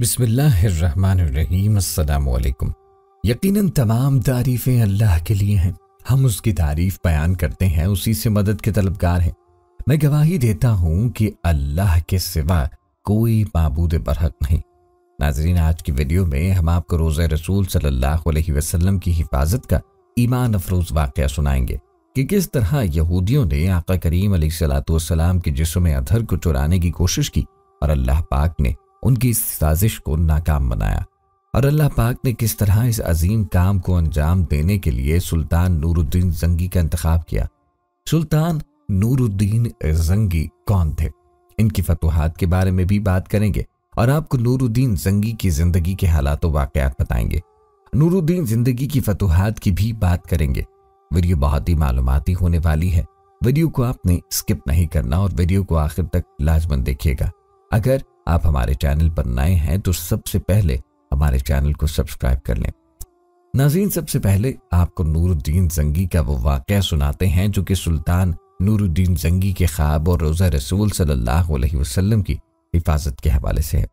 बिसमीम् यकीनन तमाम तारीफ़ें अल्लाह के लिए हैं हम उसकी तारीफ़ बयान करते हैं उसी से मदद के तलबगार हैं मैं गवाही देता हूँ कि अल्लाह के सिवा कोई मबूद बरहक नहीं नाजरीन आज की वीडियो में हम आपको रोज़ रसूल सल्लल्लाहु अलैहि वसल्लम की हिफाजत का ईमान अफरोज़ वाक़ सुनाएंगे कि किस तरह यहूदियों ने आका करीम सलाम के जिसम अधर को चुराने की कोशिश की और अल्लाह पाक ने उनकी इस साजिश को नाकाम बनाया और अल्लाह पाक ने किस तरह इस अजीम काम को अंजाम देने के लिए सुल्तान नूरुद्दीन जंगी का इंतखब किया सुल्तान नूरुद्दीन जंगी कौन थे इनकी फतवाहत के बारे में भी बात करेंगे और आपको नूरुद्दीन जंगी की ज़िंदगी के हालात वाकयात बताएंगे नूरुद्दीन ज़िंदगी की फतवाहत की भी बात करेंगे वीडियो बहुत ही मालूमती होने वाली है वीडियो को आपने स्किप नहीं करना और वीडियो को आखिर तक लाजमन देखिएगा अगर आप हमारे चैनल पर नए हैं तो सबसे पहले हमारे चैनल को सब्सक्राइब कर लें नाजीन सबसे पहले आपको नूरुद्दीन जंगी का वो वाक़ सुनाते हैं जो कि सुल्तान नूरुद्दीन जंगी के ख्वाब और रोज़ा रसूल सल्लल्लाहु अलैहि वसल्लम की हिफाजत के हवाले से है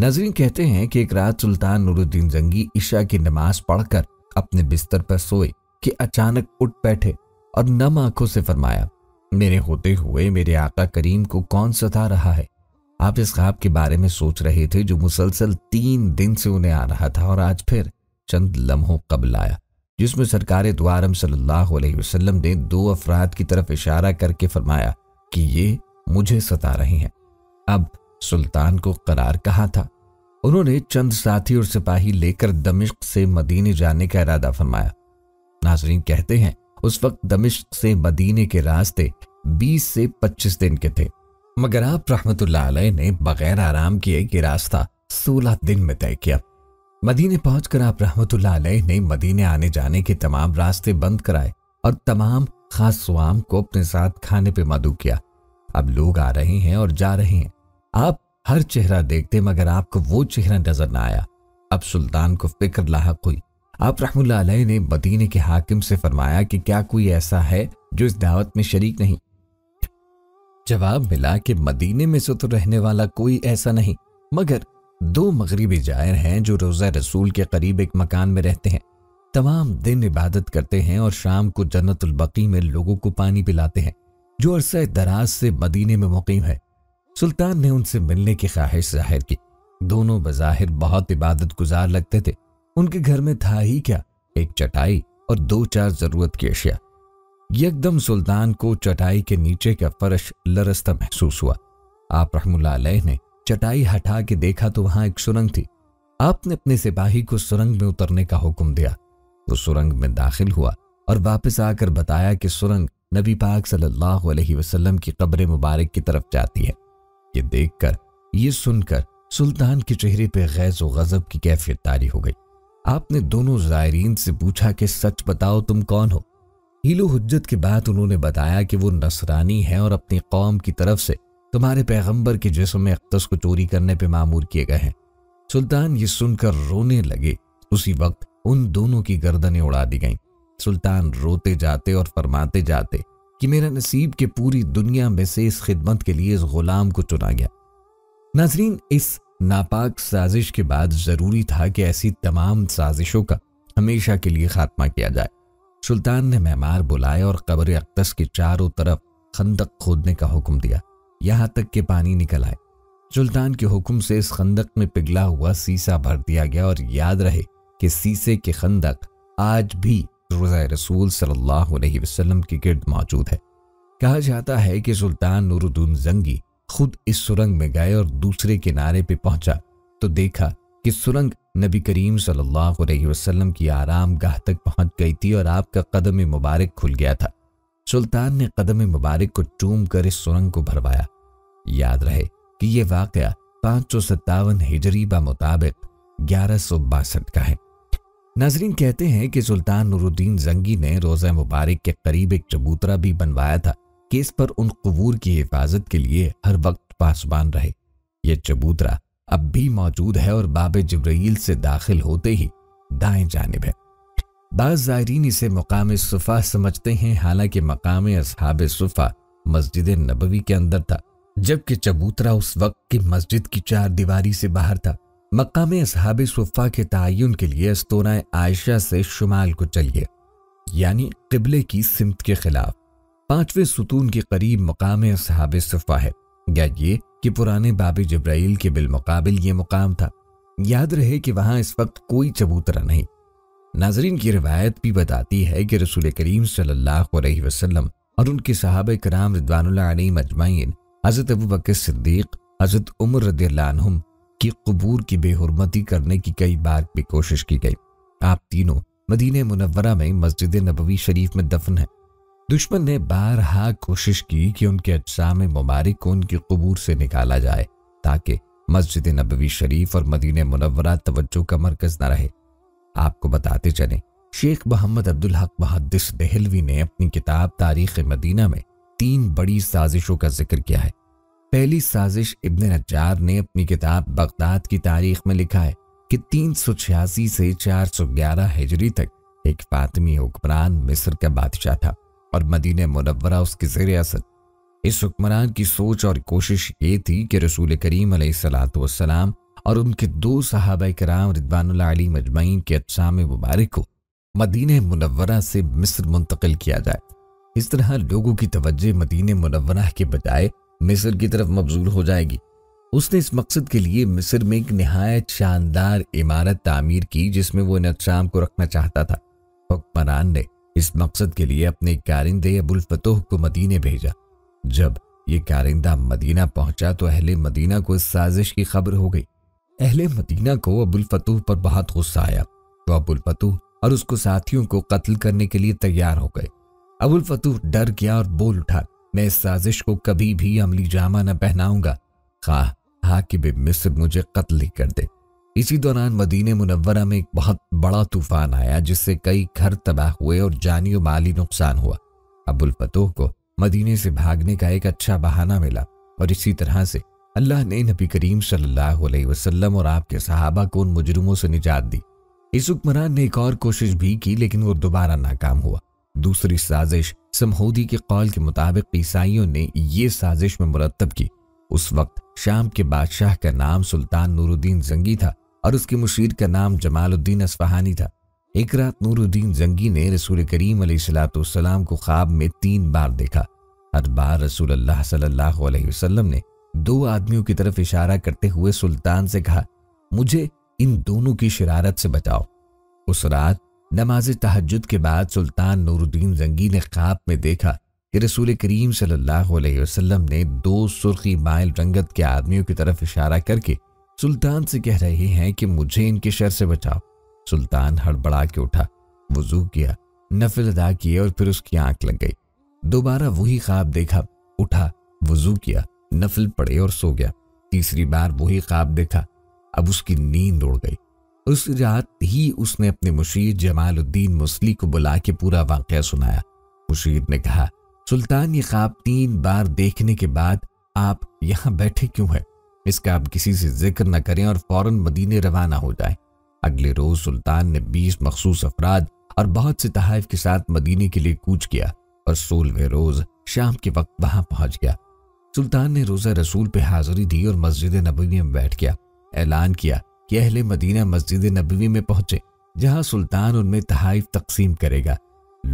नाजरीन कहते हैं कि एक रात सुल्तान नूरुद्दीन जंगी ईशा की नमाज पढ़कर अपने बिस्तर पर सोए कि अचानक उठ बैठे और नम आंखों से फरमाया मेरे होते हुए मेरे आका करीम को कौन सता रहा है आप इस ख्वाब के बारे में सोच रहे थे जो मुसलसल तीन दिन से उन्हें आ रहा था और आज फिर चंद लम्हों कबल आया जिसमें सरकार द्वारम सल्लल्लाहु अलैहि वसल्लम ने दो अफराद की तरफ इशारा करके फरमाया कि ये मुझे सता रहे हैं अब सुल्तान को करार कहा था उन्होंने चंद साथी और सिपाही लेकर दमिश्क से मदीने जाने का इरादा फरमाया नाजरीन कहते हैं उस वक्त दमिश्क से मदीने के रास्ते 20 से 25 दिन के थे मगर आप रहमत ने बगैर आराम किए कि रास्ता सोलह दिन में तय किया मदीने पहुंचकर आप रहमत ने मदीने आने जाने के तमाम रास्ते बंद कराए और तमाम खास स्वाम को अपने साथ खाने पे मधु किया अब लोग आ रहे हैं और जा रहे हैं आप हर चेहरा देखते मगर आपको वो चेहरा नजर ना आया अब सुल्तान को फिक्र लाक हुई आप रहमुल्ला ने मदीने के हाकिम से फरमाया कि क्या कोई ऐसा है जो इस दावत में शरीक नहीं जवाब मिला कि मदीने में सुत तो रहने वाला कोई ऐसा नहीं मगर दो मगरबी जायर हैं जो रोज़ा रसूल के करीब एक मकान में रहते हैं तमाम दिन इबादत करते हैं और शाम को जन्नतुलबकी में लोगों को पानी पिलाते हैं जो अरसा दराज से मदीने में मुकीम है सुल्तान ने उनसे मिलने की ख्वाहिश जाहिर की दोनों बज़ाहिर बहुत इबादत गुजार लगते थे उनके घर में था ही क्या एक चटाई और दो चार ज़रूरत की अशिया एकदम सुल्तान को चटाई के नीचे का फर्श लरसता महसूस हुआ आप रहमुल्ला ने चटाई हटा के देखा तो वहां एक सुरंग थी आपने अपने सिपाही को सुरंग में उतरने का हुक्म दिया वो सुरंग में दाखिल हुआ और वापस आकर बताया कि सुरंग नबी पाक सल्लल्लाहु अलैहि वसल्लम की कब्र मुबारक की तरफ जाती है ये देखकर ये सुनकर सुल्तान के चेहरे पर गैज़ व गज़ब की कैफियत तारी हो गई आपने दोनों जायरीन से पूछा कि सच बताओ तुम कौन हो हिलो हजत के बाद उन्होंने बताया कि वो नसरानी है और अपनी कौम की तरफ से तुम्हारे पैगंबर के जिसम में अख्तस को चोरी करने पर मामूर किए गए हैं सुल्तान ये सुनकर रोने लगे उसी वक्त उन दोनों की गर्दनें उड़ा दी गईं सुल्तान रोते जाते और फरमाते जाते कि मेरा नसीब के पूरी दुनिया में से इस खिदमत के लिए इस गुलाम को चुना गया नाजरीन इस नापाक साजिश के बाद ज़रूरी था कि ऐसी तमाम साजिशों का हमेशा के लिए खात्मा किया जाए सुल्तान ने मेहमार बुलाए और कब्र अक्दस के चारों तरफ खंदक खोदने का हुक्म दिया यहाँ तक कि पानी निकल आए सुल्तान के हुक्म से इस खंदक में पिघला हुआ सीसा भर दिया गया और याद रहे कि सीसे के खंदक आज भी रोज़ा रसूल सल्लल्लाहु अलैहि वसल्लम के गिरद मौजूद है कहा जाता है कि सुल्तान नूरुद्दीन जंगी खुद इस सुरंग में गए और दूसरे किनारे पे पहुंचा तो देखा कि सुरंग नबी करीम सल्लल्लाहु अलैहि वसल्लम की आराम गाह तक पहुंच गई थी और आपका कदम मुबारक खुल गया था सुल्तान ने कदम मुबारक को चूम कर इस सुरंग को भरवाया याद रहे कि यह वाक़ पाँच सौ सत्तावन हिजरी मुताबिक ग्यारह सौ बासठ का है नाजरीन कहते हैं कि सुल्तान नूरुद्दीन जंगी ने रोज़ा मुबारक के करीब एक चबूतरा भी बनवाया था कि इस पर उन कबूर की हिफाजत के लिए हर वक्त पासबान रहे यह चबूतरा अब भी मौजूद है और बाब जब्रील से दाखिल होते ही दाएं जानब है बाज़ ज़ायरीन इसे मकाम सुफ़ा समझते हैं हालांकि मकाम असहाब सुफ़ा मस्जिद नबवी के अंदर था जबकि चबूतरा उस वक्त की मस्जिद की चार दीवारी से बाहर था मकाम असहाब सुफ़ा के तयन के लिए अस्तोना आयशा से शुमाल को चलिए यानी किबले की सिमत के खिलाफ पांचवें सुतून के करीब मकाम असहाब सुफ़ा है या ये कि पुराने बाबी जब्राइल के बिलमुकाबिल ये मुकाम था याद रहे कि वहां इस वक्त कोई चबूतरा नहीं नाजरीन की रिवायत भी बताती है कि रसूल करीम सल्लल्लाहु अलैहि वसल्लम और उनके साहब कराम रिदवानी मजमाइन हज़रत अबू बकर सिद्दीक हज़रत उमर रदम की कबूर की बेहरमती करने की कई बार भी कोशिश की गई आप तीनों मदीन मुनवरा में मस्जिद नबवी शरीफ में दफन है दुश्मन ने बारहा कोशिश की कि उनके अजाम मुबारक को उनकी कबूर से निकाला जाए ताकि मस्जिद नबवी शरीफ और मदीन मुनवरा तवज्जो का मरकज न रहे आपको बताते चले शेख मोहम्मद अब्दुल हक मुहदस दहलवी ने अपनी किताब तारीख मदीना में तीन बड़ी साजिशों का जिक्र किया है पहली साजिश इब्ने नजार ने अपनी किताब बगदाद की तारीख में लिखा है कि तीन सौ छियासी से चार सौ ग्यारह हिजरी तक एक फातमी हुक्मरान मिस्र का बादशाह था और मदीन मुनवरा उसके जेर असर इस हुक्मरान की सोच और कोशिश ये थी कि रसूल करीम सलाम और उनके दो सहाब कराम रिदवानली मजमैन के अजाम मुबारक को मदीन मुनवरा से मिस्र मुंतकिल किया जाए इस तरह लोगों की तवज्जो मदीन मुनवरा के बजाय मिस्र की तरफ मबजूल हो जाएगी उसने इस मकसद के लिए मिस्र में एक नहायत शानदार इमारत तामीर की जिसमें वो इन अच्छा को रखना चाहता था हुक्मरान ने इस मकसद के लिए अपने कारिंदे अबुलफतोह को मदीने भेजा जब ये कारिंदा मदीना पहुंचा तो अहले मदीना को इस साजिश की खबर हो गई अहले मदीना को अबुलफतूह पर बहुत गुस्सा आया तो अबुलफतूह और उसको साथियों को कत्ल करने के लिए तैयार हो गए अबुलफतूह डर गया और बोल उठा मैं इस साजिश को कभी भी अमली जामा न पहनाऊंगा खा कि मिस्र मुझे कत्ल ही कर दे इसी दौरान मदीने मुनवरा में एक बहुत बड़ा तूफान आया जिससे कई घर तबाह हुए और जानी और माली नुकसान हुआ अबुल फतोह को मदीने से भागने का एक अच्छा बहाना मिला और इसी तरह से अल्लाह ने नबी करीम सल्लल्लाहु अलैहि वसल्लम और आपके सहाबा को उन मुजरुमों से निजात दी इस हुक्मरान ने एक और कोशिश भी की लेकिन वो दोबारा नाकाम हुआ दूसरी साजिश समहूदी के कौल के मुताबिक ईसाइयों ने ये साजिश में मुरतब की उस वक्त शाम के बादशाह का नाम सुल्तान नूरुद्दीन जंगी था और उसके मुशीर का नाम जमालुद्दीन असफहानी था एक रात नूरुद्दीन जंगी ने रसूल करीम सलाम को ख्वाब में तीन बार देखा हर बार रसूल अल्लाह सल्लल्लाहु अलैहि वसल्लम ने दो आदमियों की तरफ इशारा करते हुए सुल्तान से कहा मुझे इन दोनों की शरारत से बचाओ उस रात नमाज तहजद के बाद सुल्तान नूरुद्दीन जंगी ने ख्वाब में देखा रसूल करीम सल्लल्लाहु अलैहि वसल्लम ने दो सुर्खी माइल रंगत के आदमियों की तरफ इशारा करके सुल्तान से कह रहे हैं कि मुझे इनके शर से बचाओ सुल्तान हड़बड़ा के उठा वजू किया नफिल अदा किए और फिर उसकी आंख लग गई दोबारा वही ख्वाब देखा उठा वजू किया नफिल पड़े और सो गया तीसरी बार वही ख्वाब देखा अब उसकी नींद उड़ गई उस रात ही उसने अपने मुशीर जमालुद्दीन मुसली को बुला के पूरा वाक़ सुनाया मुशीर ने कहा सुल्तान ये ख्वाब तीन बार देखने के बाद आप यहाँ बैठे क्यों हैं इसका आप किसी से जिक्र न करें और फौरन मदीने रवाना हो जाए अगले रोज सुल्तान ने बीस मखसूस अफराद और बहुत से तहफ के साथ मदीने के लिए कूच किया और सोलहवें रोज शाम के वक्त वहां पहुंच गया सुल्तान ने रोज़ा रसूल पे हाजिरी दी और मस्जिद नबवी में बैठ गया ऐलान किया कि अहले मदीना मस्जिद नबवी में पहुंचे जहां सुल्तान उनमें तहाइफ तकसीम करेगा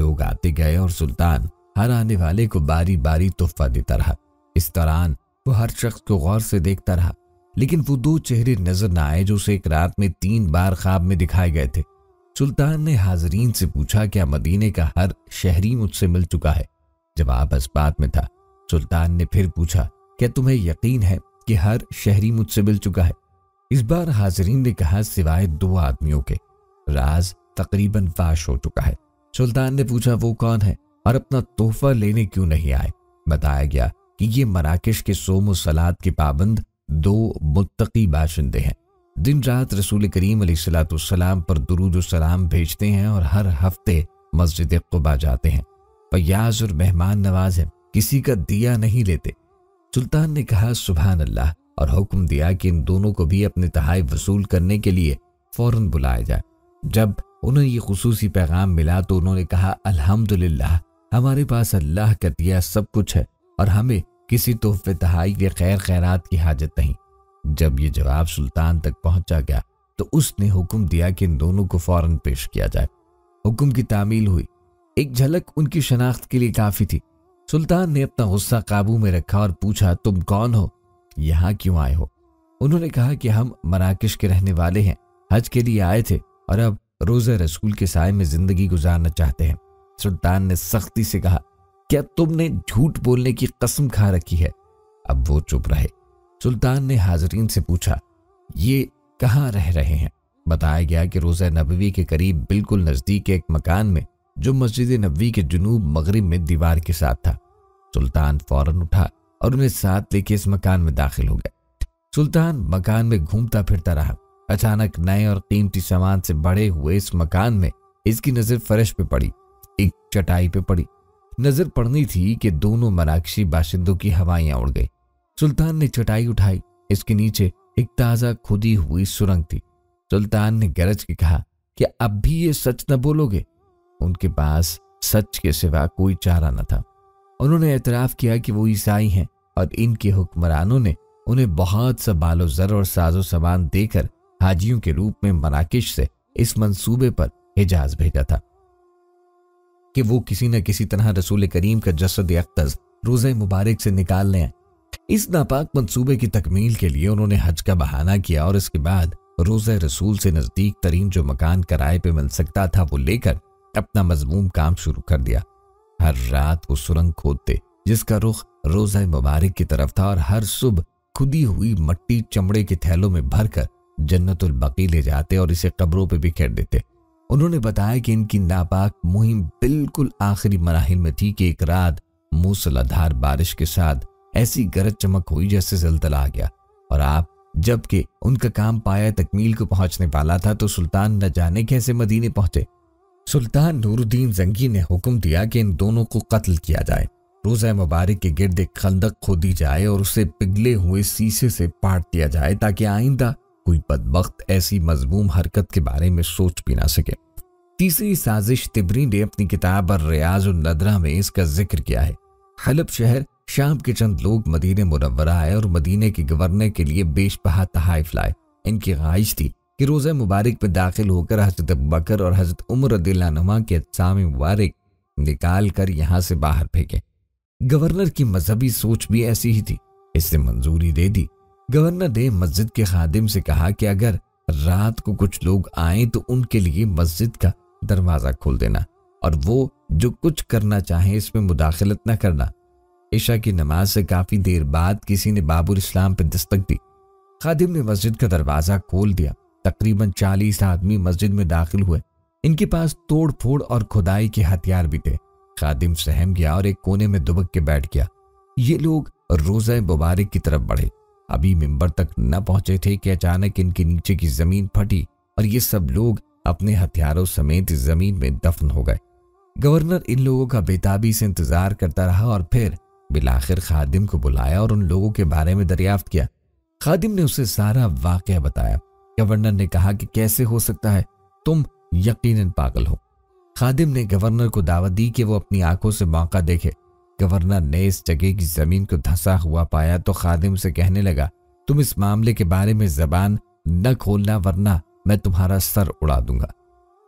लोग आते गए और सुल्तान हर आने वाले को बारी बारी तोहफा देता रहा इस दौरान वो हर शख्स को गौर से देखता रहा लेकिन वो दो चेहरे नजर न आए जो उसे एक रात में तीन बार ख्वाब में दिखाए गए थे सुल्तान ने हाजरीन से पूछा क्या मदीने का हर शहरी मुझसे मिल चुका है जवाब बात में था सुल्तान ने फिर पूछा क्या तुम्हें यकीन है कि हर शहरी मुझसे मिल चुका है इस बार हाजरीन ने कहा सिवाय दो आदमियों के राज तकरीबन फाश हो चुका है सुल्तान ने पूछा वो कौन है और अपना तोहफा लेने क्यों नहीं आए बताया गया कि ये मराकश के सोम सलाद के पाबंद दो मुत्तकी बाशिंदे हैं दिन रात रसूल करीम सलाम पर दरूद सलाम भेजते हैं और हर हफ्ते मस्जिद कुबा जाते हैं फयाज और मेहमान नवाज हैं किसी का दिया नहीं लेते सुल्तान ने कहा सुबह अल्लाह और हुक्म दिया कि इन दोनों को भी अपने तहाई वसूल करने के लिए फ़ौरन बुलाया जाए जब उन्हें ये खसूसी पैगाम मिला तो उन्होंने कहा अल्हम्दुलिल्लाह हमारे पास अल्लाह का दिया सब कुछ है और हमें किसी तोहफे तहाई या खैर खैरात की हाजत नहीं जब ये जवाब सुल्तान तक पहुंचा गया तो उसने हुक्म दिया कि इन दोनों को फौरन पेश किया जाए हुक्म की तामील हुई एक झलक उनकी शनाख्त के लिए काफ़ी थी सुल्तान ने अपना गुस्सा काबू में रखा और पूछा तुम कौन हो यहाँ क्यों आए हो उन्होंने कहा कि हम मराकश के रहने वाले हैं हज के लिए आए थे और अब रोज़ा रसूल के साय में ज़िंदगी गुजारना चाहते हैं सुल्तान ने सख्ती से कहा क्या तुमने झूठ बोलने की कसम खा रखी है अब वो चुप रहे सुल्तान ने हाजरीन से पूछा ये कहाँ रह रहे हैं बताया गया कि रोज़ा नबवी के करीब बिल्कुल नज़दीक एक मकान में जो मस्जिद नबी के जुनूब मगरब में दीवार के साथ था सुल्तान फौरन उठा और उन्हें साथ लेके इस मकान में दाखिल हो गए सुल्तान मकान में घूमता फिरता रहा अचानक नए और कीमती सामान से बड़े हुए इस मकान में इसकी नज़र फरश पे पड़ी एक चटाई पे पड़ी नजर पड़नी थी कि दोनों मराक्षी बाशिंदों की हवाएं उड़ गई सुल्तान ने चटाई उठाई इसके नीचे एक ताजा खुदी हुई सुरंग थी सुल्तान ने गरज के कहा कि अब भी ये सच न बोलोगे उनके पास सच के सिवा कोई चारा न था उन्होंने एतराफ किया कि वो ईसाई हैं और इनके हुक्मरानों ने उन्हें बहुत सा बालो जर और साजो सामान देकर हाजियों के रूप में मराकश से इस मंसूबे पर हिजाज भेजा था कि वो किसी न किसी तरह रसूल करीम का जसद अख्तज रोज़े मुबारक से निकाल लें इस नापाक मंसूबे की तकमील के लिए उन्होंने हज का बहाना किया और इसके बाद रोज़े रसूल से नज़दीक तरीन जो मकान किराए पर मिल सकता था वो लेकर अपना मजमूम काम शुरू कर दिया हर रात वो सुरंग खोदते जिसका रुख रोज़ मुबारक की तरफ था और हर सुबह खुदी हुई मट्टी चमड़े के थैलों में भरकर जन्नतुल बकी ले जाते और इसे कब्रों पर बिखेर देते उन्होंने बताया कि इनकी नापाक मुहिम बिल्कुल आखिरी मराहल में थी कि एक रात मूसलाधार बारिश के साथ ऐसी गरज चमक हुई जैसे जलतला आ गया और आप जबकि उनका काम पाया तकमील को पहुंचने वाला था तो सुल्तान न जाने कैसे मदीने पहुंचे सुल्तान नूरुद्दीन जंगी ने हुक्म दिया कि इन दोनों को कत्ल किया जाए रोज़ा मुबारक के गिरद एक खंदक खोदी जाए और उसे पिघले हुए शीशे से पाट दिया जाए ताकि आइंदा कोई बदबख्त ऐसी मजमूम हरकत के बारे में सोच भी ना सके तीसरी साजिश तिबरी ने अपनी किताब और रियाज नदरा में इसका जिक्र किया है हलब शहर शाम के चंद लोग मदीने मुनवरा आए और मदीने के गवर्नर के लिए बेशबहा तहाइफ लाए इनकी ख्वाहिश थी कि रोज़ा मुबारक पर दाखिल होकर हजरत बकर और हजरत उम्र दिल्लानुमा के अज्साम मुबारक निकाल कर यहाँ से बाहर फेंके गवर्नर की मजहबी सोच भी ऐसी ही थी इससे मंजूरी दे दी गवर्नर ने मस्जिद के खादिम से कहा कि अगर रात को कुछ लोग आए तो उनके लिए मस्जिद का दरवाज़ा खोल देना और वो जो कुछ करना चाहे इसमें मुदाखलत न करना ईशा की नमाज से काफ़ी देर बाद किसी ने बाबुल इस्लाम पर दस्तक दी खादिम ने मस्जिद का दरवाज़ा खोल दिया तकरीबन चालीस आदमी मस्जिद में दाखिल हुए इनके पास तोड़ फोड़ और खुदाई के हथियार भी थे खादिम सहम गया और एक कोने में दुबक के बैठ गया ये लोग रोज़ा मुबारक की तरफ बढ़े अभी मिंबर तक न पहुंचे थे कि अचानक इनके नीचे की जमीन फटी और ये सब लोग अपने हथियारों समेत जमीन में दफन हो गए गवर्नर इन लोगों का बेताबी से इंतजार करता रहा और फिर बिलाखिर खादिम को बुलाया और उन लोगों के बारे में दरियाफ्त किया खादिम ने उसे सारा वाक़ बताया गवर्नर ने कहा कि कैसे हो सकता है तुम यकीनन पागल हो खादिम ने गवर्नर को दावत दी कि वो अपनी आंखों से मौका देखे गवर्नर ने इस जगह की जमीन को धंसा हुआ पाया तो खादिम से कहने लगा तुम इस मामले के बारे में जबान न खोलना वरना मैं तुम्हारा सर उड़ा दूंगा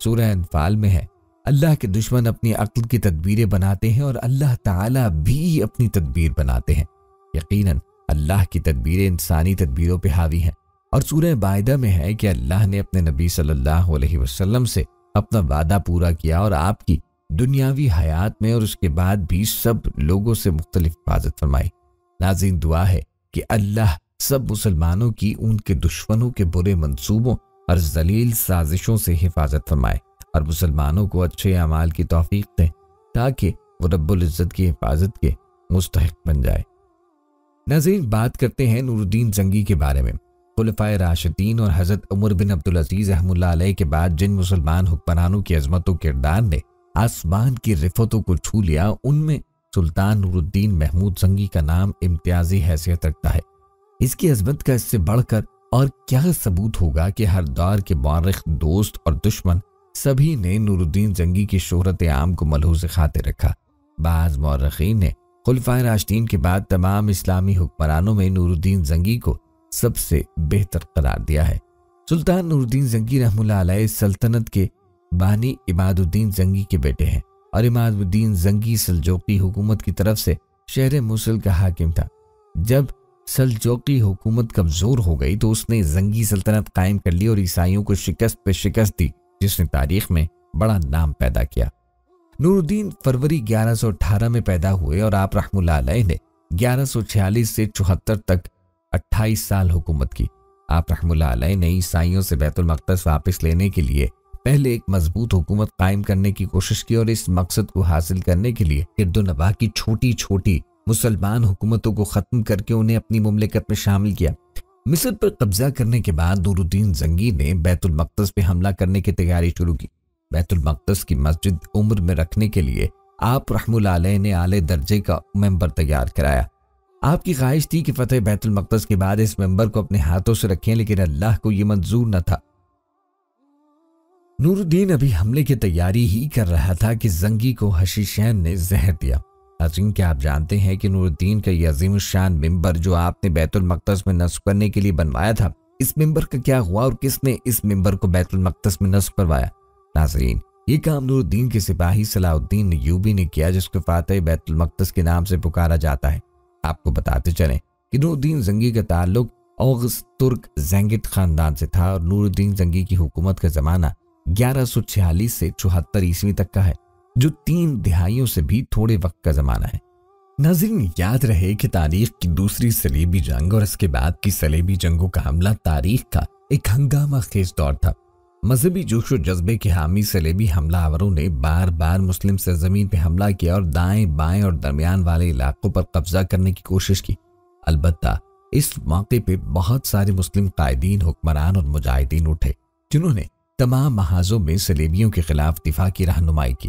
सूर्य अनफाल में है अल्लाह के दुश्मन अपनी अक्ल की तदबीरें बनाते हैं और अल्लाह ताला भी अपनी तदबीर बनाते हैं यकीनन अल्लाह की तदबीरें इंसानी तदबीरों पर हावी हैं और सूरह बायदा में है कि अल्लाह ने अपने नबी सल्लल्लाहु अलैहि वसल्लम से अपना वादा पूरा किया और आपकी दुनियावी हयात में और उसके बाद भी सब लोगों से मुख्तलिफ हिफाजत फरमाई नाजिन दुआ है कि अल्लाह सब मुसलमानों की उनके दुश्मनों के बुरे मंसूबों और जलील साजिशों से हिफाजत फरमाए और मुसलमानों को अच्छे अमाल की तोफीक दें ताकि वो रब्ज़त की हिफाजत के मुस्तक बन जाए नजीर बात करते हैं नूरुद्दीन जंगी के बारे में खुलफा राशिदीन और हज़रत उमर बिन अब्दुल अजीज़ अहमल के बाद जिन मुसलमान हुक्मरानों की अजमत व किरदार ने आसमान की रिफतों को छू लिया उनमें सुल्तान नूरुद्दीन महमूद जंगी का नाम इम्तियाजी हैसियत रखता है इसकी अजमत का इससे बढ़कर और क्या सबूत होगा कि हर दौर के मारख दोस्त और दुश्मन सभी ने नूरुद्दीन जंगी की शोहरत आम को मलहूज खाते रखा बाज मौरखी ने खुलफा राशदीन के बाद तमाम इस्लामी हुक्मरानों में नूरुद्दीन जंगी को सबसे बेहतर करार दिया है सुल्तान नूरुद्दीन जंगी रहमुल्ला सल्तनत के बानी इमादुद्दीन जंगी के बेटे हैं और इमादुद्दीन जंगी सलजोकी हुकूमत की तरफ से शहर मुसल का हाकिम था जब सलजोकी हुकूमत कमज़ोर हो गई तो उसने जंगी सल्तनत कायम कर ली और ईसाइयों को शिकस्त पे शिकस्त दी जिसने तारीख में बड़ा नाम पैदा किया नूरुद्दीन फरवरी 1118 में पैदा हुए और आप रहमुल्ला ने 1146 से चौहत्तर तक 28 साल हुकूमत की आप रहमुल्ला ने ईसाइयों से बैतुलमक़दस वापस लेने के लिए पहले एक मजबूत हुकूमत कायम करने की कोशिश की और इस मकसद को हासिल करने के लिए गिरदोनबा की छोटी छोटी मुसलमान हुकूमतों को ख़त्म करके उन्हें अपनी मुमलिकत में शामिल किया मिस्र पर कब्जा करने के बाद नूरुद्दीन जंगी ने बैतुलमकदस पर हमला करने की तैयारी शुरू की बैतुलमकदस की मस्जिद उम्र में रखने के लिए आप रहमुल्लह ने आले दर्जे का मेंबर तैयार कराया आपकी ख्वाहिश थी कि फतेह बैतुलमकदस के बाद इस मेंबर को अपने हाथों से रखें लेकिन अल्लाह को ये मंजूर न था नूरुद्दीन अभी हमले की तैयारी ही कर रहा था कि जंगी को हशीशैन ने जहर दिया अजीम क्या आप जानते हैं कि नूरुद्दीन का यह अजीम शान मिंबर जो आपने बैतुलमकदस में नस्ब करने के लिए बनवाया था इस मिंबर का क्या हुआ और किसने इस मिंबर को बैतुलमकदस में नस्ब करवाया नाजरीन ये काम नूरुद्दीन के सिपाही सलाउद्दीन यूबी ने किया जिसको फातह बैतुलमकदस के नाम से पुकारा जाता है आपको बताते चले कि नूरुद्दीन जंगी का ताल्लुक औग तुर्क जेंगित खानदान से था और नूरुद्दीन जंगी की हुकूमत का ज़माना ग्यारह से चौहत्तर ईस्वी तक का है जो तीन दिहाइयों से भी थोड़े वक्त का ज़माना है नाजरीन याद रहे कि तारीख की दूसरी सलेबी जंग और इसके बाद की सलेबी जंगों का हमला तारीख का एक हंगामा खेज दौर था मजहबी जोशो जज्बे के हामी सलेबी हमलावरों ने बार बार मुस्लिम सरजमीन पर हमला किया और दाएं बाएं और दरमियान वाले इलाकों पर कब्जा करने की कोशिश की अलबत् इस मौके पर बहुत सारे मुस्लिम कायदीन हुक्मरान और मुजाहिदीन उठे जिन्होंने तमाम महाजों में सलेबियों के खिलाफ दिफा की रहनुमाई की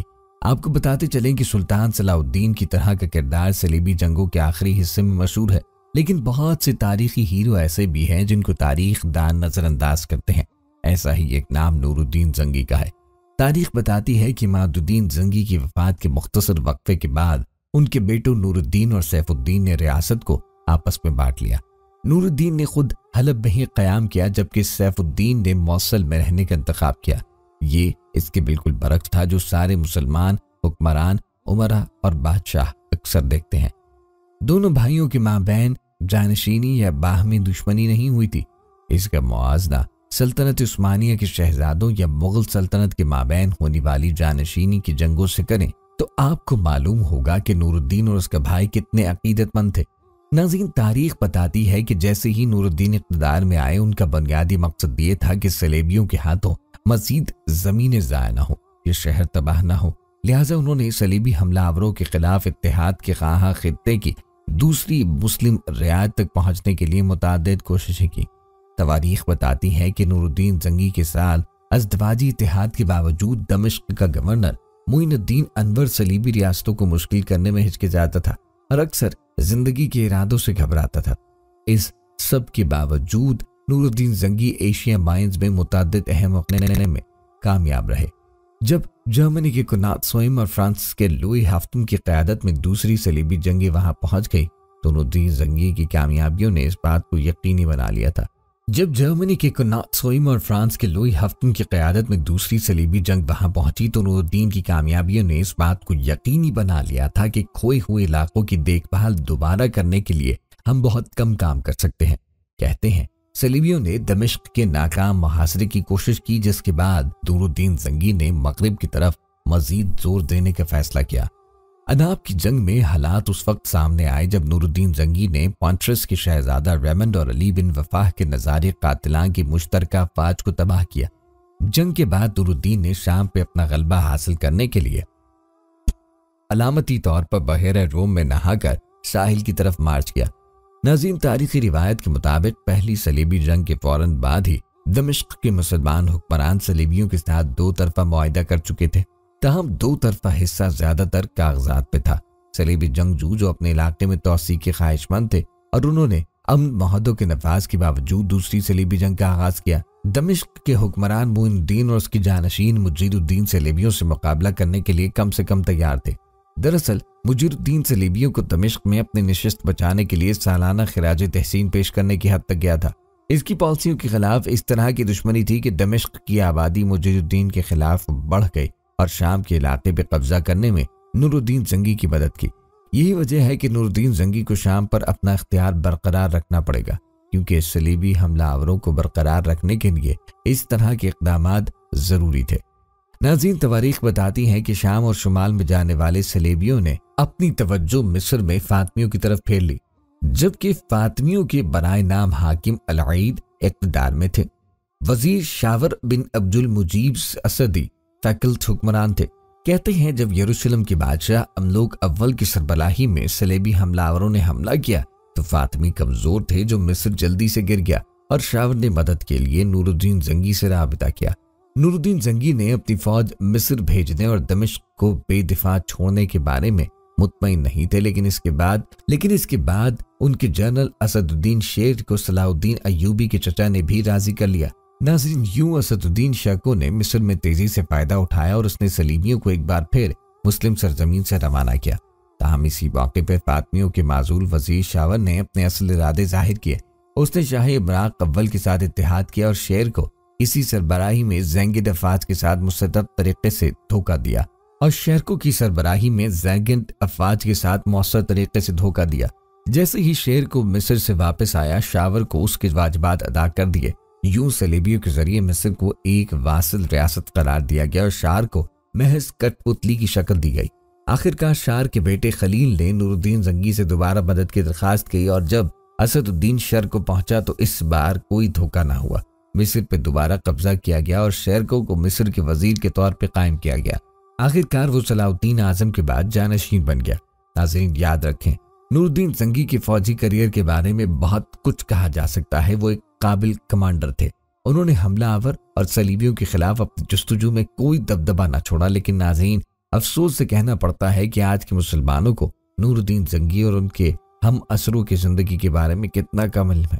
आपको बताते चलें कि सुल्तान सलाउद्दीन की तरह का किरदार सलेबी जंगों के आखिरी हिस्से में मशहूर है लेकिन बहुत से तारीखी हीरो ऐसे भी हैं जिनको तारीख दान नज़रअंदाज करते हैं ऐसा ही एक नाम नूरुद्दीन जंगी का है तारीख बताती है कि मादुद्दीन जंगी की वफात के मुख्तसर वक्फे के बाद उनके बेटों नूरुद्दीन और सैफुद्दीन ने रियासत को आपस में बांट लिया नूरुद्दीन ने खुद हलब में ही क्याम किया जबकि सैफुद्दीन ने मौसल में रहने का इंतखा किया ये इसके बिल्कुल बरक्स था जो सारे मुसलमान हुक्मरान उमरा और बादशाह अक्सर देखते हैं दोनों भाइयों के बहन जानशीनी या बाहमी दुश्मनी नहीं हुई थी इसका मुआजना सल्तनत उस्मानिया के शहजादों या मुगल सल्तनत के माबेन होने वाली जानशीनी की जंगों से करें तो आपको मालूम होगा कि नूरुद्दीन और उसका भाई कितने अकीदतमंद थे नाजीन तारीख बताती है कि जैसे ही नूरुद्दीन इकतदार में आए उनका बुनियादी मकसद ये था कि सलेबियों के हाथों मजीद जमीनें ज़ाया ना हो ये शहर तबाह ना हो लिहाजा उन्होंने सलीबी हमलावरों के खिलाफ इतिहाद के खाहा खत्े की दूसरी मुस्लिम रियायत तक पहुंचने के लिए मुतद कोशिशें की तवारीख बताती है कि नूरुद्दीन जंगी के साल अजदवाजी इतिहाद के बावजूद दमिश्क का गवर्नर मुइनुद्दीन अनवर सलीबी रियासतों को मुश्किल करने में हिचके जाता था और अक्सर जिंदगी के इरादों से घबराता था इस सब के बावजूद नूरुद्दीन जंगी एशिया माइंस में मुतद अहम में कामयाब रहे जब जर्मनी के कुनात स्वयं और फ्रांस के लुई हाफ्तम की क्यादत में दूसरी सलीबी जंगी वहां पहुंच गई तो नूरुद्दीन जंगी की कामयाबियों ने इस बात को यकीनी बना लिया था जब जर्मनी के कुन्नात और फ्रांस के लोई हफ्तन की क्यादत में दूसरी सलीबी जंग वहां पहुंची तो नूरुद्दीन की कामयाबियों ने इस बात को यकीनी बना लिया था कि खोए हुए इलाकों की देखभाल दोबारा करने के लिए हम बहुत कम काम कर सकते हैं कहते हैं सलीबियों ने दमिश्क के नाकाम मुहासरे की कोशिश की जिसके बाद नूरुद्दीन जंगी ने मगरब की तरफ मजीद जोर देने का फैसला किया अदाब की जंग में हालात उस वक्त सामने आए जब नूरुद्दीन जंगी ने पॉन्ट्रस के शहजादा रेमंड और अली बिन वफाह के नज़ारे कातिलान की मुश्तर फाज को तबाह किया जंग के बाद नूरुद्दीन ने शाम पे अपना गलबा हासिल करने के लिए अलामती तौर पर बहर रोम में नहाकर साहिल की तरफ मार्च किया नजीम तारीखी रिवायत के मुताबिक पहली सलीबी जंग के फौरन बाद ही दमिश्क के मुसलमान हुक्मरान सलीबियों के साथ दो तरफा मुआदा कर चुके थे तहम दो तरफा हिस्सा ज्यादातर कागजात पे था सलीबी जंगजू जो अपने इलाके में तोसी के ख्वाहिशमंद थे और उन्होंने अमन माहदों के नफाज के बावजूद दूसरी सलीबी जंग का आगाज किया दमिश्क के हुक्मरान मोइनुद्दीन और उसकी जानशीन मुजीदुद्दीन सलेबियों से मुकाबला करने के लिए कम से कम तैयार थे दरअसल मुजीदुद्दीन सलेबियों को दमिश्क में अपनी नशस्त बचाने के लिए सालाना खराज तहसीन पेश करने की हद तक गया था इसकी पॉलिसियों के खिलाफ इस तरह की दुश्मनी थी कि दमिश्क की आबादी मुजीदुद्दीन के खिलाफ बढ़ गई और शाम के इलाके पर कब्जा करने में नूरुद्दीन जंगी की मदद की यही वजह है कि नूरुद्दीन जंगी को शाम पर अपना अख्तियार बरकरार रखना पड़ेगा क्योंकि सलीबी हमलावरों को बरकरार रखने के लिए इस तरह के इकदाम ज़रूरी थे नाजीन तवारीख बताती हैं कि शाम और शुमाल में जाने वाले सलेबियों ने अपनी तवज्जो मिस्र में फातमियों की तरफ फेर ली जबकि फातमियों के बनाए नाम हाकिम अलईद इकतदार में थे वजीर शावर बिन अब्दुल मुजीब असदी तकल हुक्मरान थे कहते हैं जब यरूशलेम के बादशाह अमलोक अव्वल की सरबलाही में सलेबी हमलावरों ने हमला किया तो फातमी कमजोर थे जो मिस्र जल्दी से गिर गया और शावर ने मदद के लिए नूरुद्दीन जंगी से रबता किया नूरुद्दीन जंगी ने अपनी फौज मिस्र भेजने और दमिश को बेदिफा छोड़ने के बारे में मुतमिन नहीं थे लेकिन इसके बाद लेकिन इसके बाद उनके जनरल असदुद्दीन शेर को सलाउद्दीन अयूबी के चचा ने भी राजी कर लिया नाजरीन यूं असदुद्दीन शाको ने मिस्र में तेजी से फायदा उठाया और उसने सलीमियों को एक बार फिर मुस्लिम सरजमीन से रवाना किया तहम इसी मौके पर फातमियों के माजूल वजीर शावर ने अपने असल इरादे जाहिर किए उसने शाह इमराक अव्वल के साथ इतिहाद किया और शेर को इसी सरबराही में जैंग अफवाज के साथ मुसदब तरीके से धोखा दिया और शेरको की सरबराही में जैंग अफवाज के साथ मौसर तरीके से धोखा दिया जैसे ही शेर को मिस्र से वापस आया शावर को उसके वाजबात अदा कर दिए यूं सलेबियों के जरिए मिस्र को एक वासिल रियासत करार दिया गया और शार को महज कठपुतली की शक्ल दी गई आखिरकार शार के बेटे खलील ने नूरुद्दीन जंगी से दोबारा मदद की दरखास्त की और जब असदुद्दीन शर को पहुंचा तो इस बार कोई धोखा ना हुआ मिस्र पे दोबारा कब्जा किया गया और शेरकों को मिस्र के वजीर के तौर पर कायम किया गया आखिरकार वो सलाउद्दीन आजम के बाद जानशीन बन गया नाजरीन याद रखें नूरुद्दीन जंगी के फौजी करियर के बारे में बहुत कुछ कहा जा सकता है वो एक काबिल कमांडर थे उन्होंने हमलावर और सलीबियों के खिलाफ अपनी जस्तजू में कोई दबदबा ना छोड़ा लेकिन नाजीन अफसोस से कहना पड़ता है कि आज के मुसलमानों को नूरुद्दीन जंगी और उनके हम असरों की ज़िंदगी के बारे में कितना कम इल्म है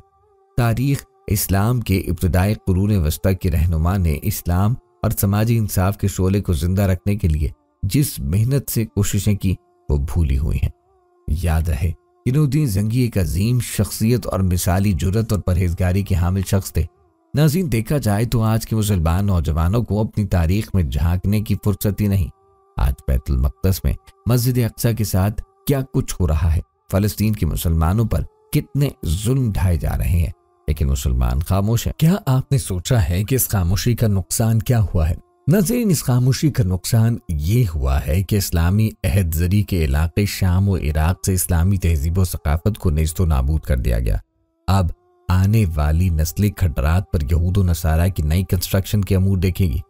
तारीख इस्लाम के इब्तदाई कुरून वस्ता के रहनुमा ने इस्लाम और समाजी इंसाफ के शोले को ज़िंदा रखने के लिए जिस मेहनत से कोशिशें की वो भूली हुई हैं याद रहे इनुद्दीन जंगी एक अजीम शख्सियत और मिसाली जुरत और परहेजगारी के हामिल शख्स थे नाजीन देखा जाए तो आज के मुसलमान नौजवानों को अपनी तारीख में झांकने की फुर्सत ही नहीं आज बैतुल मकदस में मस्जिद अक्सा के साथ क्या कुछ हो रहा है फलस्तीन के मुसलमानों पर कितने जुल्म ढाए जा रहे हैं लेकिन मुसलमान खामोश है क्या आपने सोचा है कि इस खामोशी का नुकसान क्या हुआ है नाजरीन इस खामोशी का नुकसान ये हुआ है कि इस्लामी अहद जरी के इलाके शाम और इराक से इस्लामी तहजीब सकाफत को नजतो नाबूद कर दिया गया अब आने वाली नस्ली खंडरात पर यहूद नसारा की नई कंस्ट्रक्शन के अमूर देखेगी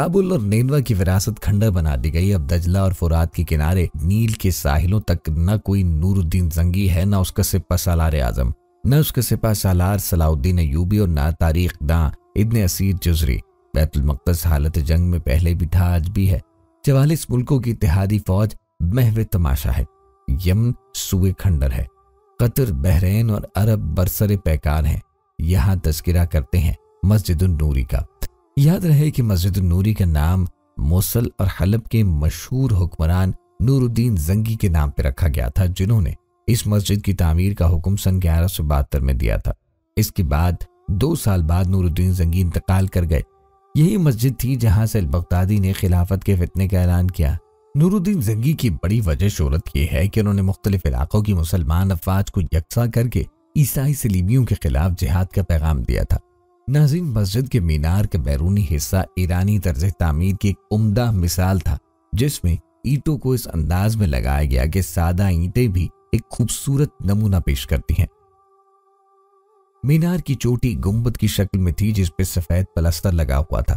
बाबुल और नेनवा की विरासत खंडर बना दी गई अब दजला और फुरात के किनारे नील के साहिलों तक न कोई नूरुद्दीन जंगी है न उसका सिपा सालार आजम न उसका सिपा सालार सलाउद्दीन अयूबी और न तारीख दा इबन असीर जुजरी बैतुलमकदस हालत जंग में पहले भी था आज भी है चवालीस मुल्कों की इतिहादी फौज महव तमाशा है यमन सुए खंडर है कतर बहरेन और अरब बरसरे पैकार हैं यहाँ तस्करा करते हैं मस्जिद नूरी का याद रहे कि मस्जिद नूरी का नाम मोसल और हलब के मशहूर हुक्मरान नूरुद्दीन जंगी के नाम पर रखा गया था जिन्होंने इस मस्जिद की तामीर का हुक्म सन ग्यारह सौ बहत्तर में दिया था इसके बाद दो साल बाद नूरुद्दीन जंगी इंतकाल कर गए यही मस्जिद थी जहां से बगदादी ने खिलाफत के फितने का ऐलान किया नूरुद्दीन जंगी की बड़ी वजह शहरत यह है कि उन्होंने मुख्तलिफ इलाकों की मुसलमान अफवाज को यकसा करके ईसाई सलीमियों के खिलाफ जिहाद का पैगाम दिया था नाजिन मस्जिद के मीनार का बैरूनी हिस्सा ईरानी तर्ज तामीर की एक उमदा मिसाल था जिसमें ईंटों को इस अंदाज में लगाया गया कि सादा ईंटें भी एक खूबसूरत नमूना पेश करती हैं मीनार की चोटी गुम्बद की शक्ल में थी जिसपे सफेद पलस्तर लगा हुआ था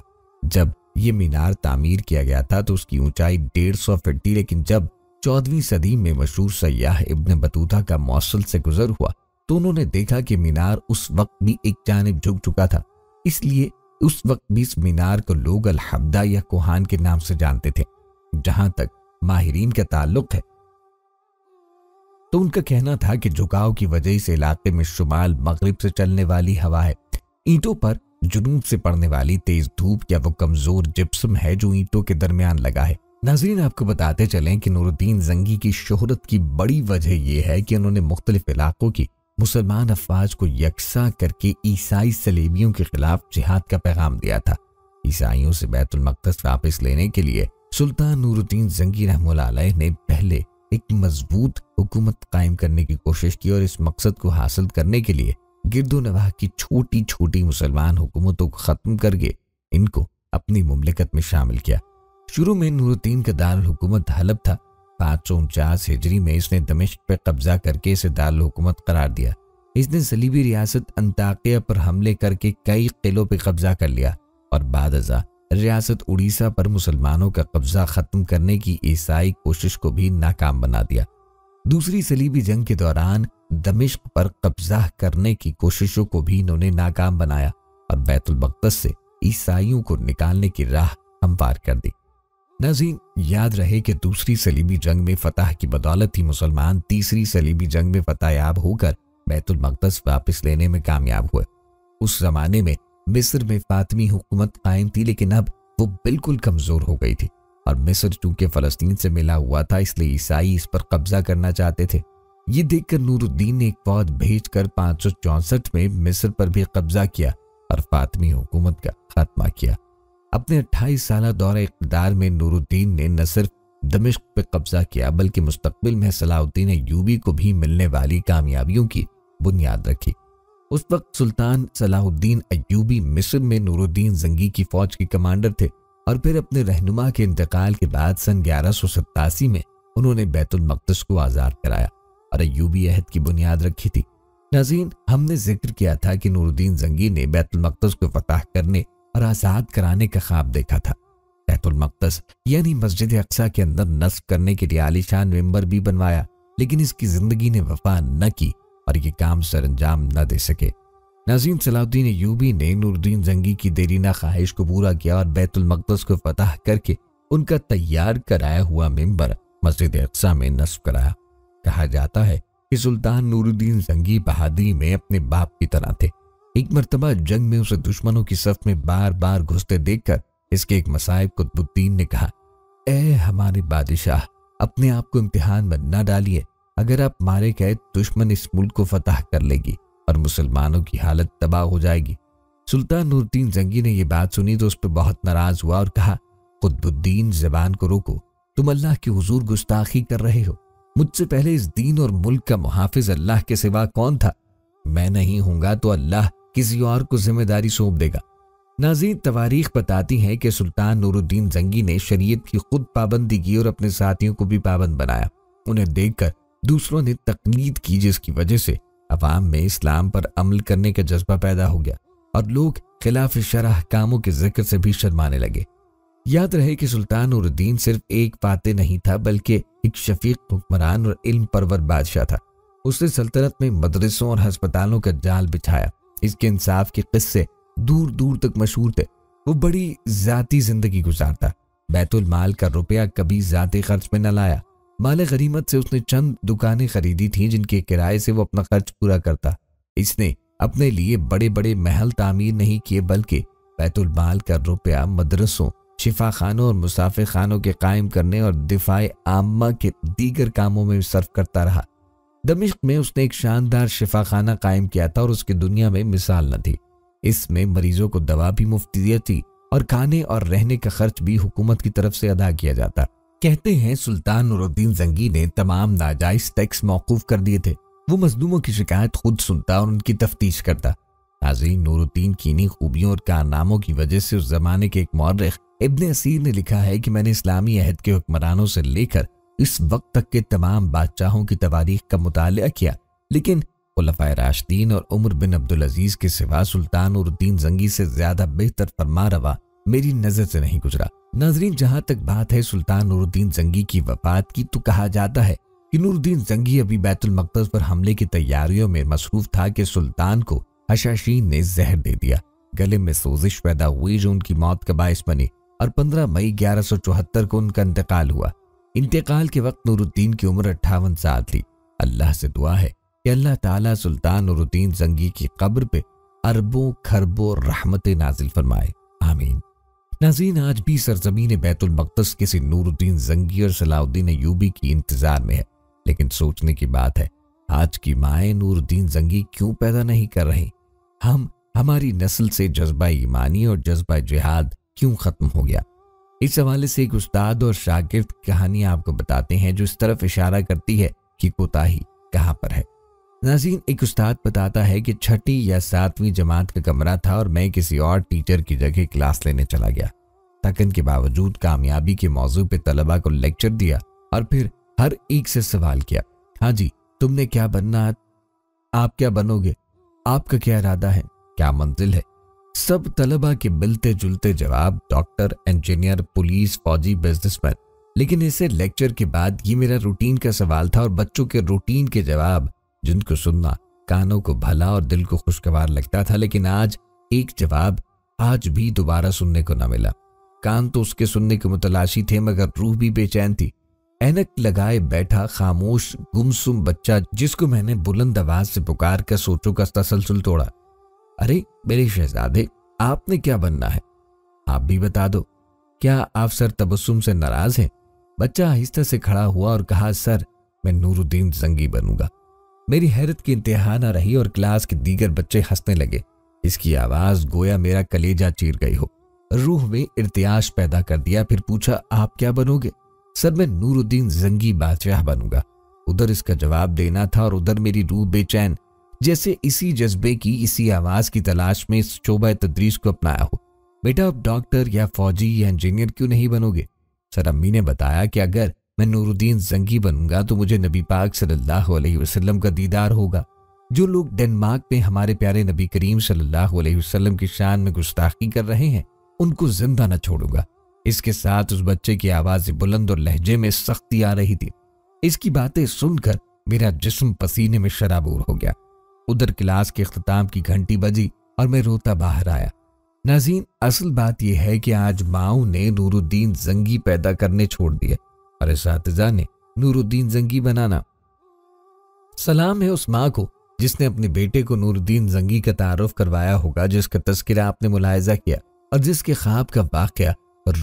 जब ये मीनार तामीर किया गया था तो उसकी ऊंचाई डेढ़ सौ फिट थी लेकिन जब चौदहवीं सदी में मशहूर सयाह इब्न बतूता का मौसल से गुजर हुआ तो उन्होंने देखा कि मीनार उस वक्त भी एक जानब झुक चुका था इसलिए उस वक्त भी इस मीनार को लोग अलहमदा या कोहान के नाम से जानते थे जहां तक माहरीन का ताल्लुक है तो उनका कहना था कि झुकाव की वजह से इलाके में शुमाल मगरब से चलने वाली हवा है ईंटों पर जुनूब से पड़ने वाली तेज धूप या वो कमजोर जिप्सम है जो ईंटों के दरमियान लगा है नाजरीन आपको बताते चलें कि नूरुद्दीन जंगी की शोहरत की बड़ी वजह यह है कि उन्होंने मुख्तलिफ इलाकों की मुसलमान अफवाज को यकसा करके ईसाई सलेबियों के खिलाफ जिहाद का पैगाम दिया था ईसाइयों से बैतुलमकदस वापस लेने के लिए सुल्तान नूरुद्दीन जंगी रहमल ने पहले एक मजबूत हुकूमत कायम करने की कोशिश की और इस मकसद को हासिल करने के लिए गिरदो नवाह की छोटी छोटी मुसलमान हुकूमतों को ख़त्म करके इनको अपनी मुमलिकत में शामिल किया शुरू में नूरुद्दीन का दारकूमत हलब था पाँच सौ उनचास हिजरी में इसने दमिश्क पर कब्जा करके इसे दारकूमत करार दिया इसने सलीबी रियासत अंताकिया पर हमले करके कई किलों पर कब्जा कर लिया और बाद अजा रियासत उड़ीसा पर मुसलमानों का कब्जा खत्म करने की ईसाई कोशिश को भी नाकाम बना दिया दूसरी सलीबी जंग के दौरान दमिश्क पर कब्जा करने की कोशिशों को भी इन्होंने नाकाम बनाया और बैतुलबक्त से ईसाइयों को निकालने की राह हमवार कर दी नजीन याद रहे कि दूसरी सलीबी जंग में फतह की बदौलत ही मुसलमान तीसरी सलीबी जंग में फतहयाब होकर बैतुलमकदस वापस लेने में कामयाब हुए उस जमाने में मिस्र में फातमी हुकूमत कायम थी लेकिन अब वो बिल्कुल कमज़ोर हो गई थी और मिस्र चूंकि फ़लस्तीन से मिला हुआ था इसलिए ईसाई इस पर कब्जा करना चाहते थे ये देखकर नूरुद्दीन ने एक फौज भेज कर पाँच में मिस्र पर भी कब्जा किया और फातमी हुकूमत का खात्मा किया अपने 28 साल दौरे इकदार में नूरुद्दीन ने न सिर्फ दमिश्क पर कब्जा किया बल्कि मुस्तबिल में सलाउद्दीन यूबी को भी मिलने वाली कामयाबियों की बुनियाद रखी उस वक्त सुल्तान सलाहुद्दीन अयूबी मिस्र में नूरुद्दीन जंगी की फौज के कमांडर थे और फिर अपने रहनुमा के इंतकाल के बाद सन ग्यारह में उन्होंने बैतुलमकदस को आज़ाद कराया और अयूबी अहद की बुनियाद रखी थी नाजीन हमने जिक्र किया था कि नूरुद्दीन जंगी ने बैतुलमकदस को फतह करने और आज़ाद कराने का ख्वाब देखा था बैतुलमकदस यानी मस्जिद अक्सा के अंदर नस्ब करने के लिए आलिशान मेम्बर भी बनवाया लेकिन इसकी ज़िंदगी ने वफा न की और ये काम सर अंजाम न दे सके नाजीन सलाउद्दीन यूबी ने नूरुद्दीन जंगी की देरीना ख्वाहिश को पूरा किया और बैतुलमकदस को फतह करके उनका तैयार कराया हुआ मेम्बर मस्जिद अक्सा में नस्ब कराया कहा जाता है कि सुल्तान नूरुद्दीन जंगी बहादुरी में अपने बाप की तरह थे एक मरतबा जंग में उसे दुश्मनों की सफ में बार बार घुसते देखकर इसके एक मसाइब कुतबुद्दीन ने कहा ए हमारे बादशाह अपने आप को इम्तिहान में न डालिए अगर आप मारे गए दुश्मन इस मुल्क को फतह कर लेगी और मुसलमानों की हालत तबाह हो जाएगी सुल्तान नूरद्दीन जंगी ने यह बात सुनी तो उस पर बहुत नाराज हुआ और कहा खुदबुद्दीन जबान को रोको तुम अल्लाह के हजूर गुस्ताखी कर रहे हो मुझसे पहले इस दीन और मुल्क का मुहाफिज अल्लाह के सिवा कौन था मैं नहीं हूंगा तो अल्लाह किसी और को जिम्मेदारी सौंप देगा नाजीन तवारीख बताती हैं कि सुल्तान नूरुद्दीन जंगी ने शरीयत की खुद पाबंदी की और अपने साथियों को भी पाबंद बनाया उन्हें देखकर दूसरों ने तकनीद की जिसकी वजह से अवाम में इस्लाम पर अमल करने का जज्बा पैदा हो गया और लोग खिलाफ शराह कामों के जिक्र से भी शर्माने लगे याद रहे कि सुल्तान उद्दीन सिर्फ एक पाते नहीं था बल्कि एक शफीक हुक्मरान और इल्म परवर बादशाह था उसने सल्तनत में मदरसों और हस्पतालों का जाल बिछाया इसके इंसाफ के किस्से दूर दूर तक मशहूर थे वो बड़ी ज़ाती जिंदगी गुजारता बैतुल माल का रुपया कभी ज़ाती खर्च में न लाया माल गरीमत से उसने चंद दुकानें खरीदी थीं जिनके किराए से वो अपना खर्च पूरा करता इसने अपने लिए बड़े बड़े महल तामीर नहीं किए बल्कि बैतुलमाल का रुपया मदरसों शिफा खानों और मुसाफिर खानों के कायम करने और दिफाए आमा के दीगर कामों में सर्व करता रहा दमिश्क में उसने एक शानदार शिफा खाना कायम किया था और उसकी दुनिया में मिसाल न थी इसमें मरीजों को दवा भी मुफ्त दी थी और खाने और रहने का खर्च भी हुकूमत की तरफ से अदा किया जाता कहते हैं सुल्तान नूरुद्दीन जंगी ने तमाम नाजायज टैक्स मौकूफ कर दिए थे वो मजलूमों की शिकायत खुद सुनता और उनकी तफ्तीश करता नाजीन नूरुद्दीन की इन्हीं खूबियों और कारनामों की वजह से उस जमाने के एक मौरख इबन असीर ने लिखा है कि मैंने इस्लामी अहद के हुक्मरानों से लेकर इस वक्त तक के तमाम बादशाहों की तवारीख का मुताल किया लेकिन खलफा राशदीन और उमर बिन अब्दुल अजीज़ के सिवा सुल्तान नूरुद्दीन जंगी से ज़्यादा बेहतर फरमा रवा मेरी नज़र से नहीं गुजरा नाजरीन जहां तक बात है सुल्तान नूरुद्दीन जंगी की वफात की तो कहा जाता है कि नूरुद्दीन जंगी अभी बैतुल मकदस पर हमले की तैयारियों में मसरूफ था कि सुल्तान को हशाशीन ने जहर दे दिया गले में सोजिश पैदा हुई जो उनकी मौत का बायस बनी और 15 मई चौहत्तर को उनका इंतकाल हुआ इंतकाल के वक्त नूरुद्दीन की उम्र अट्ठावन साल थी अल्लाह से दुआ है कि अल्लाह ताला सुल्तान नूरुद्दीन जंगी की कब्र पे अरबों खरबों रहमत नाजिल फरमाए आमीन नाजीन आज भी सरजमीन बैतुलमकदस के से नूरुद्दीन जंगी और सलाउद्दीन यूबी की इंतजार में है लेकिन सोचने की बात है आज की माए नूरुद्दीन जंगी क्यों पैदा नहीं कर रही हम हमारी नस्ल से जज्बा ईमानी और जज्बा जिहाद क्यों ख़त्म हो गया इस हवाले से एक उस्ताद और शागिर्द कहानी आपको बताते हैं जो इस तरफ इशारा करती है कि कोताही कहाँ पर है नाजीन एक उस्ताद बताता है कि छठी या सातवीं जमात का कमरा था और मैं किसी और टीचर की जगह क्लास लेने चला गया तकन के बावजूद कामयाबी के मौजू पे तलबा को लेक्चर दिया और फिर हर एक से सवाल किया हाँ जी तुमने क्या बनना आप क्या बनोगे आपका क्या इरादा है क्या मंजिल है सब तलबा के मिलते जुलते जवाब डॉक्टर इंजीनियर पुलिस फौजी बिजनेसमैन लेकिन इसे लेक्चर के बाद ये मेरा रूटीन का सवाल था और बच्चों के रूटीन के जवाब जिनको सुनना कानों को भला और दिल को खुशगवार लगता था लेकिन आज एक जवाब आज भी दोबारा सुनने को न मिला कान तो उसके सुनने के मुतलाशी थे मगर रूह भी बेचैन थी एनक लगाए बैठा खामोश गुमसुम बच्चा जिसको मैंने बुलंद आवाज से पुकार कर सोचों का तसलसल तोड़ा अरे मेरे शहजादे आपने क्या बनना है आप भी बता दो क्या आप सर तबस्सुम से नाराज हैं बच्चा आहिस्ता से खड़ा हुआ और कहा सर मैं नूरुद्दीन जंगी बनूंगा मेरी हैरत की इंतहा ना रही और क्लास के दीगर बच्चे हंसने लगे इसकी आवाज़ गोया मेरा कलेजा चीर गई हो रूह में इर्तियाश पैदा कर दिया फिर पूछा आप क्या बनोगे सर मैं नूरुद्दीन जंगी बादशाह बनूंगा उधर इसका जवाब देना था और उधर मेरी रूह बेचैन जैसे इसी जज्बे की इसी आवाज़ की तलाश में इस शोबा तदरीस को अपनाया हो बेटा अब डॉक्टर या फौजी या इंजीनियर क्यों नहीं बनोगे सर अम्मी ने बताया कि अगर मैं नूरुद्दीन जंगी बनूंगा तो मुझे नबी पाक सल्लल्लाहु अलैहि वसल्लम का दीदार होगा जो लोग डेनमार्क में हमारे प्यारे नबी करीम सल्लल्लाहु अलैहि वसल्लम की शान में गुस्ताखी कर रहे हैं उनको जिंदा न छोड़ूंगा इसके साथ उस बच्चे की आवाज बुलंद और लहजे में सख्ती आ रही थी इसकी बातें सुनकर मेरा जिसम पसीने में शराबोर हो गया उधर क्लास के अख्ताम की घंटी बजी और मैं रोता बाहर आया नाजीन असल बात यह है कि आज माओ ने नूरुद्दीन जंगी पैदा करने छोड़ दिया और इसातजा ने नूरुद्दीन जंगी बनाना सलाम है उस माँ को जिसने अपने बेटे को नूरुद्दीन जंगी का तारफ करवाया होगा जिसका तस्करा आपने मुलायजा किया और जिसके ख्वाब का वाक्य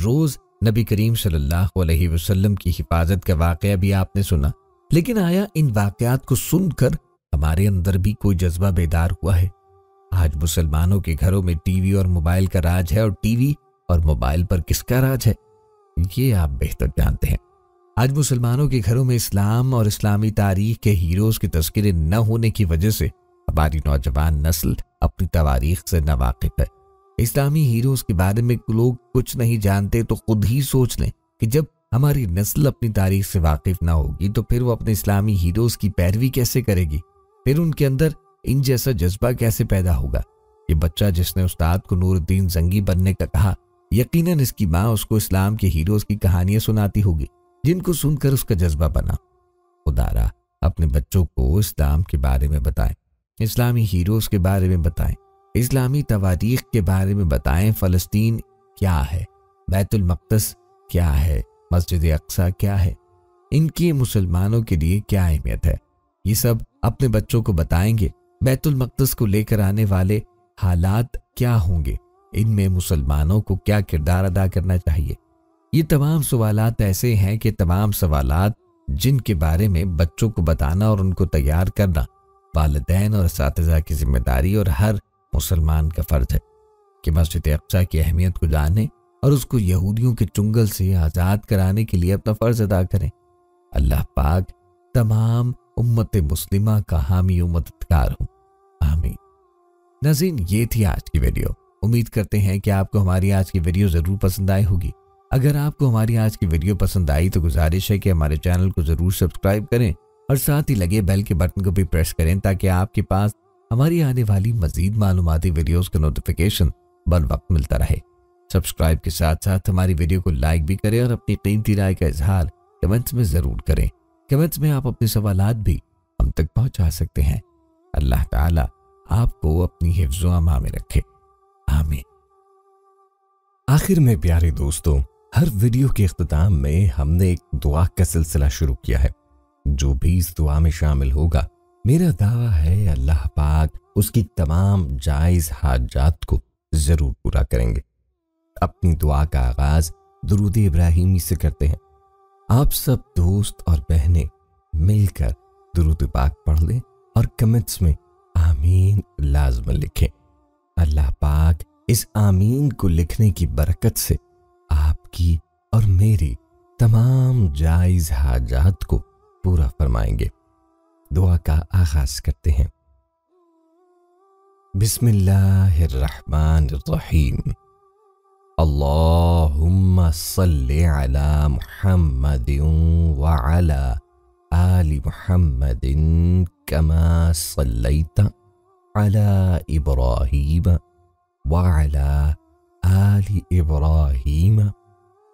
रोज़ नबी करीम सल्लल्लाहु अलैहि वसल्लम की हिफाजत का वाक़ भी आपने सुना लेकिन आया इन वाक़ात को सुनकर हमारे अंदर भी कोई जज्बा बेदार हुआ है आज मुसलमानों के घरों में टीवी और मोबाइल का राज है और टीवी और मोबाइल पर किसका राज है ये आप बेहतर जानते हैं आज मुसलमानों के घरों में इस्लाम और इस्लामी तारीख के हीरोज के तस्करे न होने की वजह से हमारी नौजवान नस्ल अपनी तवारीख से नवाकिफ है इस्लामी हीरोज के बारे में लोग कुछ नहीं जानते तो खुद ही सोच लें कि जब हमारी नस्ल अपनी तारीख से वाकिफ ना होगी तो फिर वो अपने इस्लामी हीरोज की पैरवी कैसे करेगी फिर उनके अंदर इन जैसा जज्बा कैसे पैदा होगा ये बच्चा जिसने उस्ताद को नूरुद्दीन जंगी बनने का कहा यकीनन इसकी माँ उसको इस्लाम के हीरोज की कहानियां सुनाती होगी जिनको सुनकर उसका जज्बा बना उदारा अपने बच्चों को इस्लाम के बारे में बताएं इस्लामी हीरोज़ के बारे में बताएं इस्लामी तवारीख के बारे में बताएं फ़लस्तीन क्या है बैतुलमक़दस क्या है मस्जिद अक्सा क्या है इनकी मुसलमानों के लिए क्या अहमियत है ये सब अपने बच्चों को बताएंगे बैतुलमक़दस को लेकर आने वाले हालात क्या होंगे इनमें मुसलमानों को क्या किरदार अदा करना चाहिए ये तमाम सवालत ऐसे हैं कि तमाम सवालत जिनके बारे में बच्चों को बताना और उनको तैयार करना वालदेन और इस की जिम्मेदारी और हर मुसलमान का फ़र्ज है कि मस्जिद अक्सा की अहमियत को जानने और उसको यहूदियों के चुंगल से आज़ाद कराने के लिए अपना फ़र्ज अदा करें अल्लाह पाक तमाम उम्मत मुस्लिमा का हामी मददगार हूँ हामी नजीन ये थी आज की वीडियो उम्मीद करते हैं कि आपको हमारी आज की वीडियो ज़रूर पसंद आई होगी अगर आपको हमारी आज की वीडियो पसंद आई तो गुजारिश है कि हमारे चैनल को ज़रूर सब्सक्राइब करें और साथ ही लगे बेल के बटन को भी प्रेस करें ताकि आपके पास हमारी आने वाली मजीद मालूमती वीडियोस का नोटिफिकेशन बर वक्त मिलता रहे सब्सक्राइब के साथ साथ हमारी वीडियो को लाइक भी करें और अपनी कीमती राय का इजहार कमेंट्स में ज़रूर करें कमेंट्स में आप अपने सवाल भी हम तक पहुँचा सकते हैं अल्लाह ताला आपको अपनी हिफ्जो अमा में रखे आमिर आखिर में प्यारे दोस्तों हर वीडियो के अख्ताम में हमने एक दुआ का सिलसिला शुरू किया है जो भी इस दुआ में शामिल होगा मेरा दावा है अल्लाह पाक उसकी तमाम जायज हाजात को जरूर पूरा करेंगे अपनी दुआ का आगाज दरूद इब्राहिमी से करते हैं आप सब दोस्त और बहनें मिलकर दुरुद पाक पढ़ लें और कमेंट्स में आमीन लाजम लिखें अल्लाह पाक इस आमीन को लिखने की बरकत से आपकी और मेरी तमाम जायज हाजात को पूरा फरमाएंगे दुआ का आगाज करते हैं बिस्मिल्लाहिर्रहमानिर्रहीम अल्लाहुम्मा सल्लि अला मुहम्मदिन व अला आलि मुहम्मदिन कमा सल्लैता अला इब्राहीम व अला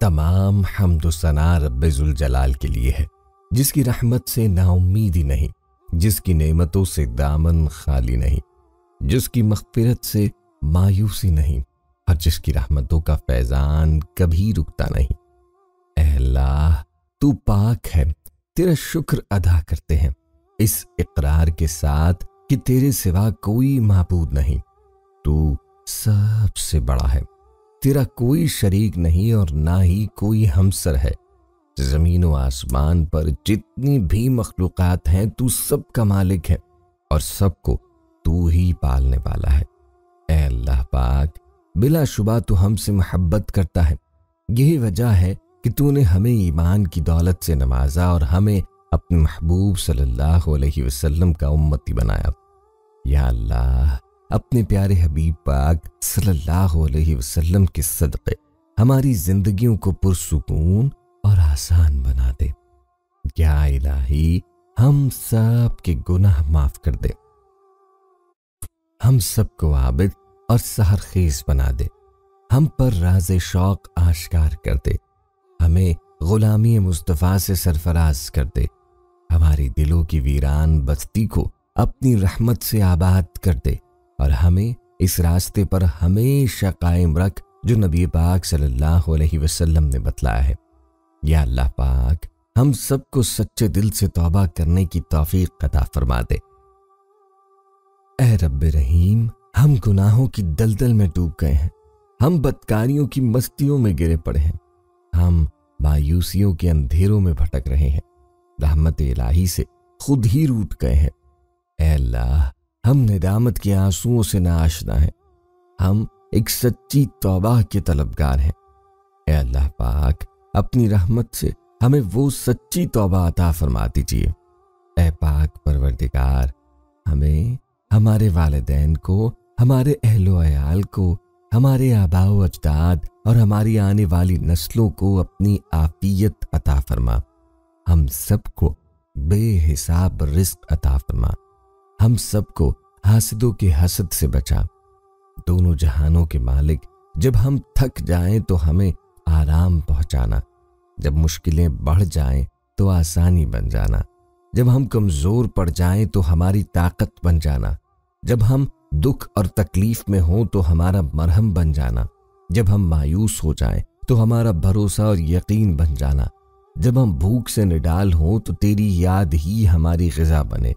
तमाम हमदुसना रबेजुल जलाल के लिए है जिसकी रहमत से नाउमीदी नहीं जिसकी नेमतों से दामन खाली नहीं जिसकी मखफिरत से मायूसी नहीं और जिसकी रहमतों का फैजान कभी रुकता नहीं अल्लाह तू पाक है तेरा शुक्र अदा करते हैं इस इकरार के साथ कि तेरे सिवा कोई मबूद नहीं तू सबसे बड़ा है तेरा कोई शरीक नहीं और ना ही कोई हमसर है जमीन व आसमान पर जितनी भी मखलूक हैं तू सब का मालिक है और सबको तू ही पालने वाला है ए अल्लाह पाक बिला शुबा तू हमसे मोहब्बत करता है यही वजह है कि तूने हमें ईमान की दौलत से नवाजा और हमें अपने महबूब सल्लल्लाहु अलैहि वसल्लम का उम्मती बनाया या अल्लाह अपने प्यारे हबीब पाक सल्लल्लाहु अलैहि वसल्लम के सदक़े हमारी जिंदगियों को पुरसकून और आसान बना दे या इलाही हम सब के गुनाह माफ कर दे हम सबको आबिद और सहरखेज बना दे हम पर राज शौक आश्कार कर दे हमें गुलामी मुस्तफ़ा से सरफराज कर दे हमारी दिलों की वीरान बस्ती को अपनी रहमत से आबाद कर दे और हमें इस रास्ते पर हमेशा कायम रख जो नबी पाक सल्लल्लाहु अलैहि वसल्लम ने बतलाया है या अल्लाह पाक हम सबको सच्चे दिल से तौबा करने की तौफीक अता फरमा दे ऐ रब रहीम हम गुनाहों की दलदल में डूब गए हैं हम बदकारियों की मस्तियों में गिरे पड़े हैं हम मायूसियों के अंधेरों में भटक रहे हैं रहमत इलाही से खुद ही रूट गए हैं ए अल्लाह हम निदामत के आंसुओं से नाशना है हम एक सच्ची तौबा के तलबगार हैं ए अल्लाह पाक अपनी रहमत से हमें वो सच्ची तौबा अता फरमा दीजिए ए पाक परवरदिगार हमें हमारे वालदेन को हमारे अहलो को हमारे आबाओ अजदाद और हमारी आने वाली नस्लों को अपनी आफियत अता फरमा हम सबको बेहिसाब रिस्क अता फरमा हम सबको हासिदों के हसद से बचा दोनों जहानों के मालिक जब हम थक जाएं तो हमें आराम पहुंचाना जब मुश्किलें बढ़ जाएं तो आसानी बन जाना जब हम कमज़ोर पड़ जाएं तो हमारी ताकत बन जाना जब हम दुख और तकलीफ में हों तो हमारा मरहम बन जाना जब हम मायूस हो जाएं तो हमारा भरोसा और यकीन बन जाना जब हम भूख से निडाल हों तो तेरी याद ही हमारी गजा बने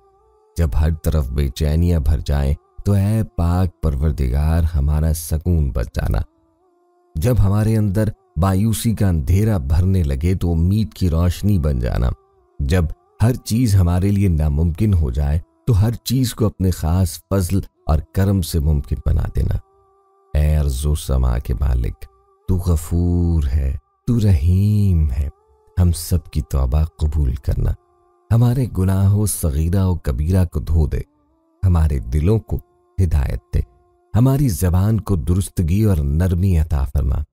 जब हर तरफ बेचैनियां भर जाएं तो है पाक परवरदिगार हमारा सकून बच जाना जब हमारे अंदर बायूसी का अंधेरा भरने लगे तो उम्मीद की रोशनी बन जाना जब हर चीज हमारे लिए नामुमकिन हो जाए तो हर चीज को अपने खास फजल और कर्म से मुमकिन बना देना ए समा के मालिक तू गफूर है तू रहीम है हम सब की तौबा कबूल करना हमारे गुनाहों सगीरा और कबीरा को धो दे हमारे दिलों को हिदायत दे हमारी जबान को दुरुस्तगी और नरमी अता फरमा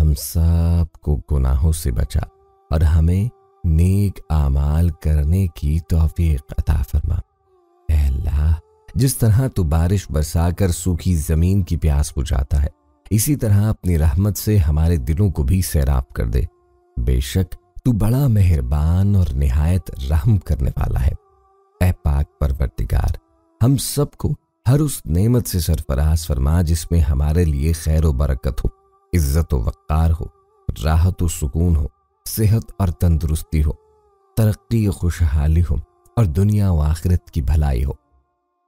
हम सब को गुनाहों से बचा और हमें नेक आमाल करने की तोफीक अता फरमा अल्लाह जिस तरह तो बारिश बरसाकर सूखी जमीन की प्यास बुझाता है इसी तरह अपनी रहमत से हमारे दिलों को भी सैराब कर दे बेशक तू बड़ा मेहरबान और निहायत रहम करने वाला है ए पाक परवरदिगार हम सबको हर उस नेमत से सरफराज फरमा जिसमें हमारे लिए खैर बरकत हो इज्जत वक़ार हो राहत व सुकून हो सेहत और तंदुरुस्ती हो तरक्की खुशहाली हो और दुनिया व आखिरत की भलाई हो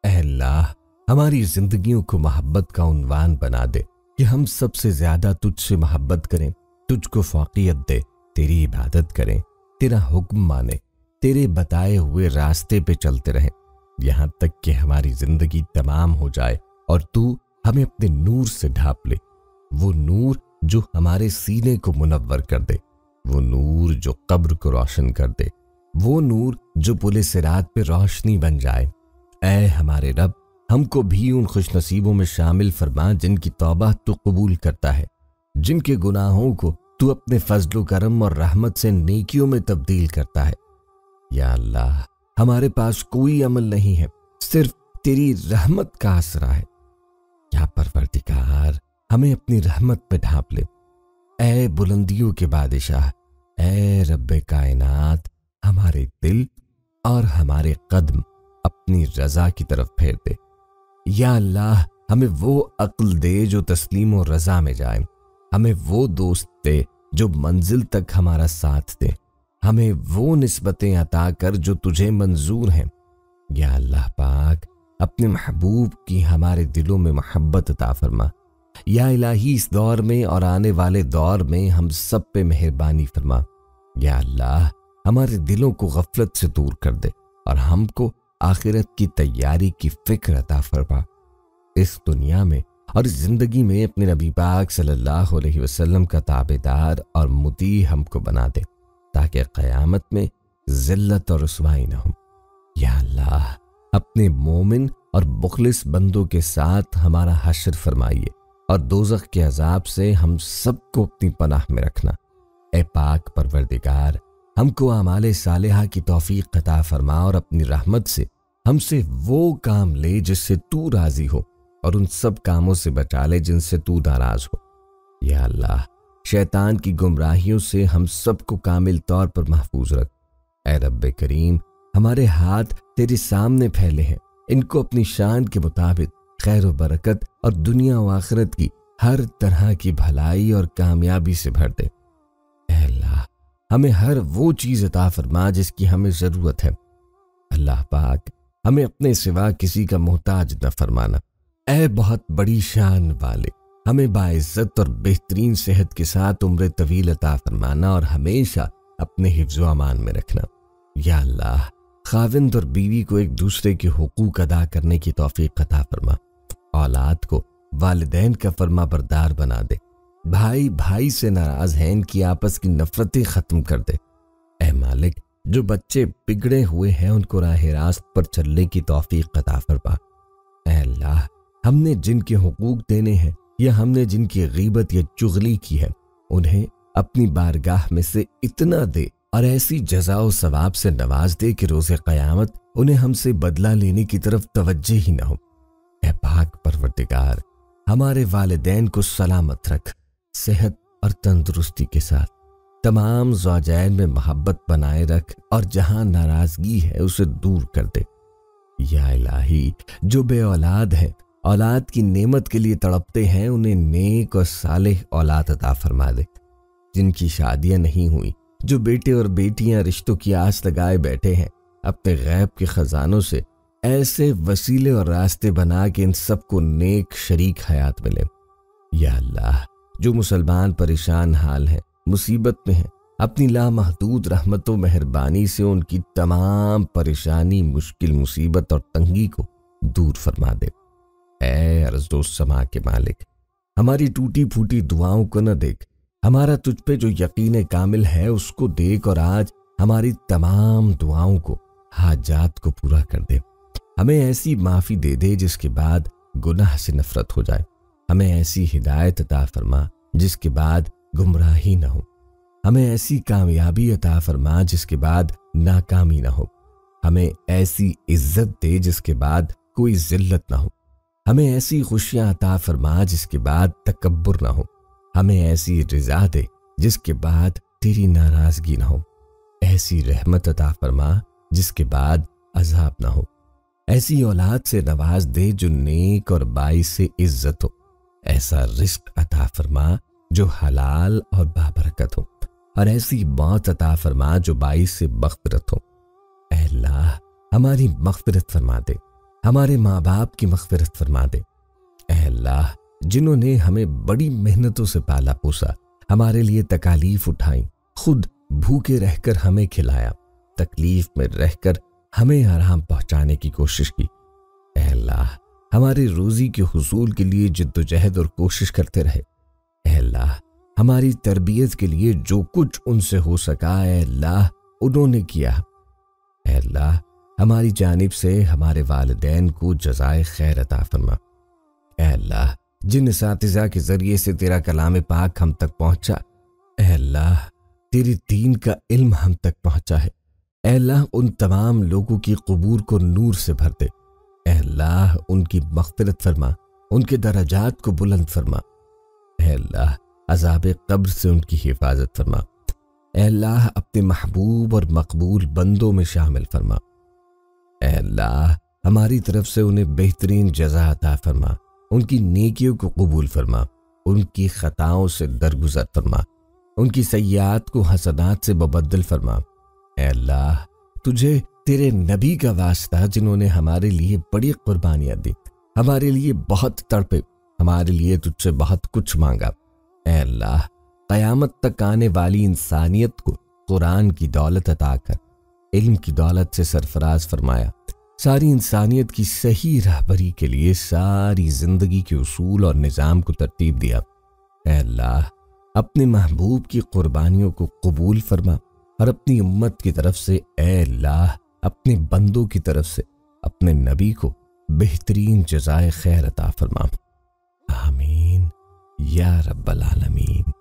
अल्लाह हमारी जिंदगियों को मोहब्बत का उनवान बना दे कि हम सबसे ज़्यादा तुझसे मोहब्बत करें तुझको फ़ौकियत दे तेरी इबादत करें तेरा हुक्म माने तेरे बताए हुए रास्ते पे चलते रहें यहाँ तक कि हमारी जिंदगी तमाम हो जाए और तू हमें अपने नूर से ढाप ले वो नूर जो हमारे सीने को मुनवर कर दे वो नूर जो कब्र को रोशन कर दे वो नूर जो पुलिस रात पे रोशनी बन जाए ऐ हमारे रब हमको भी उन खुश नसीबों में शामिल फरमा जिनकी तौबा तो कबूल करता है जिनके गुनाहों को तू अपने फजलो करम और रहमत से नेकियों में तब्दील करता है या अल्लाह हमारे पास कोई अमल नहीं है सिर्फ तेरी रहमत का आसरा है या परवरदिगार हमें अपनी रहमत पे ढांप ले ए बुलंदियों के बादशाह ए रब कायनात हमारे दिल और हमारे कदम अपनी रजा की तरफ फेर दे या अल्लाह हमें वो अक्ल दे जो तस्लीम और रजा में जाए हमें वो दोस्त दे जो मंजिल तक हमारा साथ दे हमें वो नस्बतें अता कर जो तुझे मंजूर हैं या अल्लाह पाक अपने महबूब की हमारे दिलों में मोहब्बत अता फरमा या इलाही इस दौर में और आने वाले दौर में हम सब पे मेहरबानी फरमा या अल्लाह हमारे दिलों को गफलत से दूर कर दे और हमको आखिरत की तैयारी की फिक्र अता फरमा इस दुनिया में और ज़िंदगी में अपने नबी पाक सल्लल्लाहु अलैहि वसल्लम का ताबेदार और मुती हमको बना दे ताकि क़यामत में ज़िल्लत और रसवाई ना हो या अल्लाह अपने मोमिन और मुखलिस बंदों के साथ हमारा हशर फरमाइए और दोजख के अजाब से हम सबको अपनी पनाह में रखना ए पाक परवरदिगार हमको आमाल सालहा की तोफ़ी कता फरमा और अपनी रहमत से हमसे वो काम ले जिससे तू राज़ी हो और उन सब कामों से बचा ले जिनसे तू नाराज हो या अल्लाह शैतान की गुमराहियों से हम सबको कामिल तौर पर महफूज रख ए रब करीम हमारे हाथ तेरे सामने फैले हैं इनको अपनी शान के मुताबिक खैर बरकत और दुनिया व आखरत की हर तरह की भलाई और कामयाबी से भर दे अल्लाह हमें हर वो चीज़ अता फरमा जिसकी हमें ज़रूरत है अल्लाह पाक हमें अपने सिवा किसी का मोहताज न फरमाना ए बहुत बड़ी शान वाले हमें बाइज्जत और बेहतरीन सेहत के साथ उम्र तवील अता फरमाना और हमेशा अपने हिफ्ज अमान में रखना या अल्लाह खाविंद और बीवी को एक दूसरे के हकूक अदा करने की तोफ़ी अता फरमा औलाद को वालदेन का फरमा बरदार बना दे भाई भाई से नाराज हैं इनकी आपस की नफरतें ख़त्म कर दे ए मालिक जो बच्चे बिगड़े हुए हैं उनको राह रास्त पर चलने की तोफ़ी अता फरमा अल्लाह हमने जिनके हकूक देने हैं या हमने जिनकी गीबत या चुगली की है उन्हें अपनी बारगाह में से इतना दे और ऐसी जजा सवाब से नवाज दे कि रोज़ क़यामत उन्हें हमसे बदला लेने की तरफ तवज्जे ही ना हो ए पाक परवरदिगार हमारे वालदेन को सलामत रख सेहत और तंदुरुस्ती के साथ तमाम जौजैन में मोहब्बत बनाए रख और जहां नाराजगी है उसे दूर कर दे या इलाही जो बे औलाद है औलाद की नेमत के लिए तड़पते हैं उन्हें नेक और साले औलाद अदा फरमा दे जिनकी शादियां नहीं हुई जो बेटे और बेटियां रिश्तों की आस लगाए बैठे हैं अपने गैब के खजानों से ऐसे वसीले और रास्ते बना के इन सबको नेक शरीक हयात मिले या अल्लाह जो मुसलमान परेशान हाल है मुसीबत में है अपनी लामहदूद रहमत मेहरबानी से उनकी तमाम परेशानी मुश्किल मुसीबत और तंगी को दूर फरमा दे ए समा के मालिक हमारी टूटी फूटी दुआओं को न देख हमारा तुझ पे जो यकीन कामिल है उसको देख और आज हमारी तमाम दुआओं को हाजात को पूरा कर दे हमें ऐसी माफ़ी दे दे जिसके बाद गुनाह से नफरत हो जाए हमें ऐसी हिदायत अता फरमा जिसके बाद गुमराही ना हो हमें ऐसी कामयाबी अता फरमा जिसके बाद नाकामी ना हो हमें ऐसी इज्जत दे जिसके बाद कोई जिल्लत ना हो हमें ऐसी खुशियां अता फरमा जिसके बाद तकबर ना हो हमें ऐसी रजा दे जिसके बाद तेरी नाराजगी ना हो ऐसी रहमत अता फरमा जिसके बाद अजाब ना हो ऐसी औलाद से नवाज दे जो नेक और बाई से इज्जत हो ऐसा रिस्क अता फरमा जो हलाल और बाबरकत हो और ऐसी मौत अता फरमा जो बाई से बख्तरत हो अल्लाह हमारी मफफरत फरमा दे हमारे माँ बाप की मखफरत फरमा दे अल्लाह जिन्होंने हमें बड़ी मेहनतों से पाला पोसा हमारे लिए तकालीफ उठाई खुद भूखे रहकर हमें खिलाया तकलीफ में रहकर हमें आराम पहुंचाने की कोशिश की अल्लाह हमारे रोजी के हसूल के लिए जिद्दोजहद और कोशिश करते रहे अल्लाह हमारी तरबियत के लिए जो कुछ उनसे हो सका अल्लाह उन्होंने किया अल्लाह हमारी जानब से हमारे वालदेन को जजाय खैर अता फरमा अल्लाह जिन इस के ज़रिए से तेरा कलाम पाक हम तक पहुंचा अल्लाह तेरे दीन का इल्म हम तक पहुंचा है अल्लाह उन तमाम लोगों की कबूर को नूर से भर दे अल्लाह उनकी मख्फरत फरमा उनके दराजात को बुलंद फरमा अल्लाह अजाब कब्र से उनकी हिफाजत फरमा अल्लाह अपने महबूब और मकबूल बंदों में शामिल फरमा अल्लाह हमारी तरफ से उन्हें बेहतरीन जजा अता फरमा उनकी नेकियों को कबूल फरमा उनकी ख़ताओं से दरगुजर फरमा उनकी सयात को हसदात से बबदल फरमा अल्लाह तुझे तेरे नबी का वास्ता जिन्होंने हमारे लिए बड़ी कुर्बानियां दी हमारे लिए बहुत तड़पे हमारे लिए तुझसे बहुत कुछ मांगा अल्लाह क़यामत तक आने वाली इंसानियत को कुरान की दौलत अता कर इल्म की दौलत से सरफराज फरमाया सारी इंसानियत की सही रहबरी के लिए सारी जिंदगी के उसूल और निज़ाम को तरतीब दिया अल्लाह अपने महबूब की कुर्बानियों को कबूल फरमा और अपनी उम्मत की तरफ से अल्लाह अपने बंदों की तरफ से अपने नबी को बेहतरीन जजाय खैर अता फरमा आमीन या रब्बल आलमीन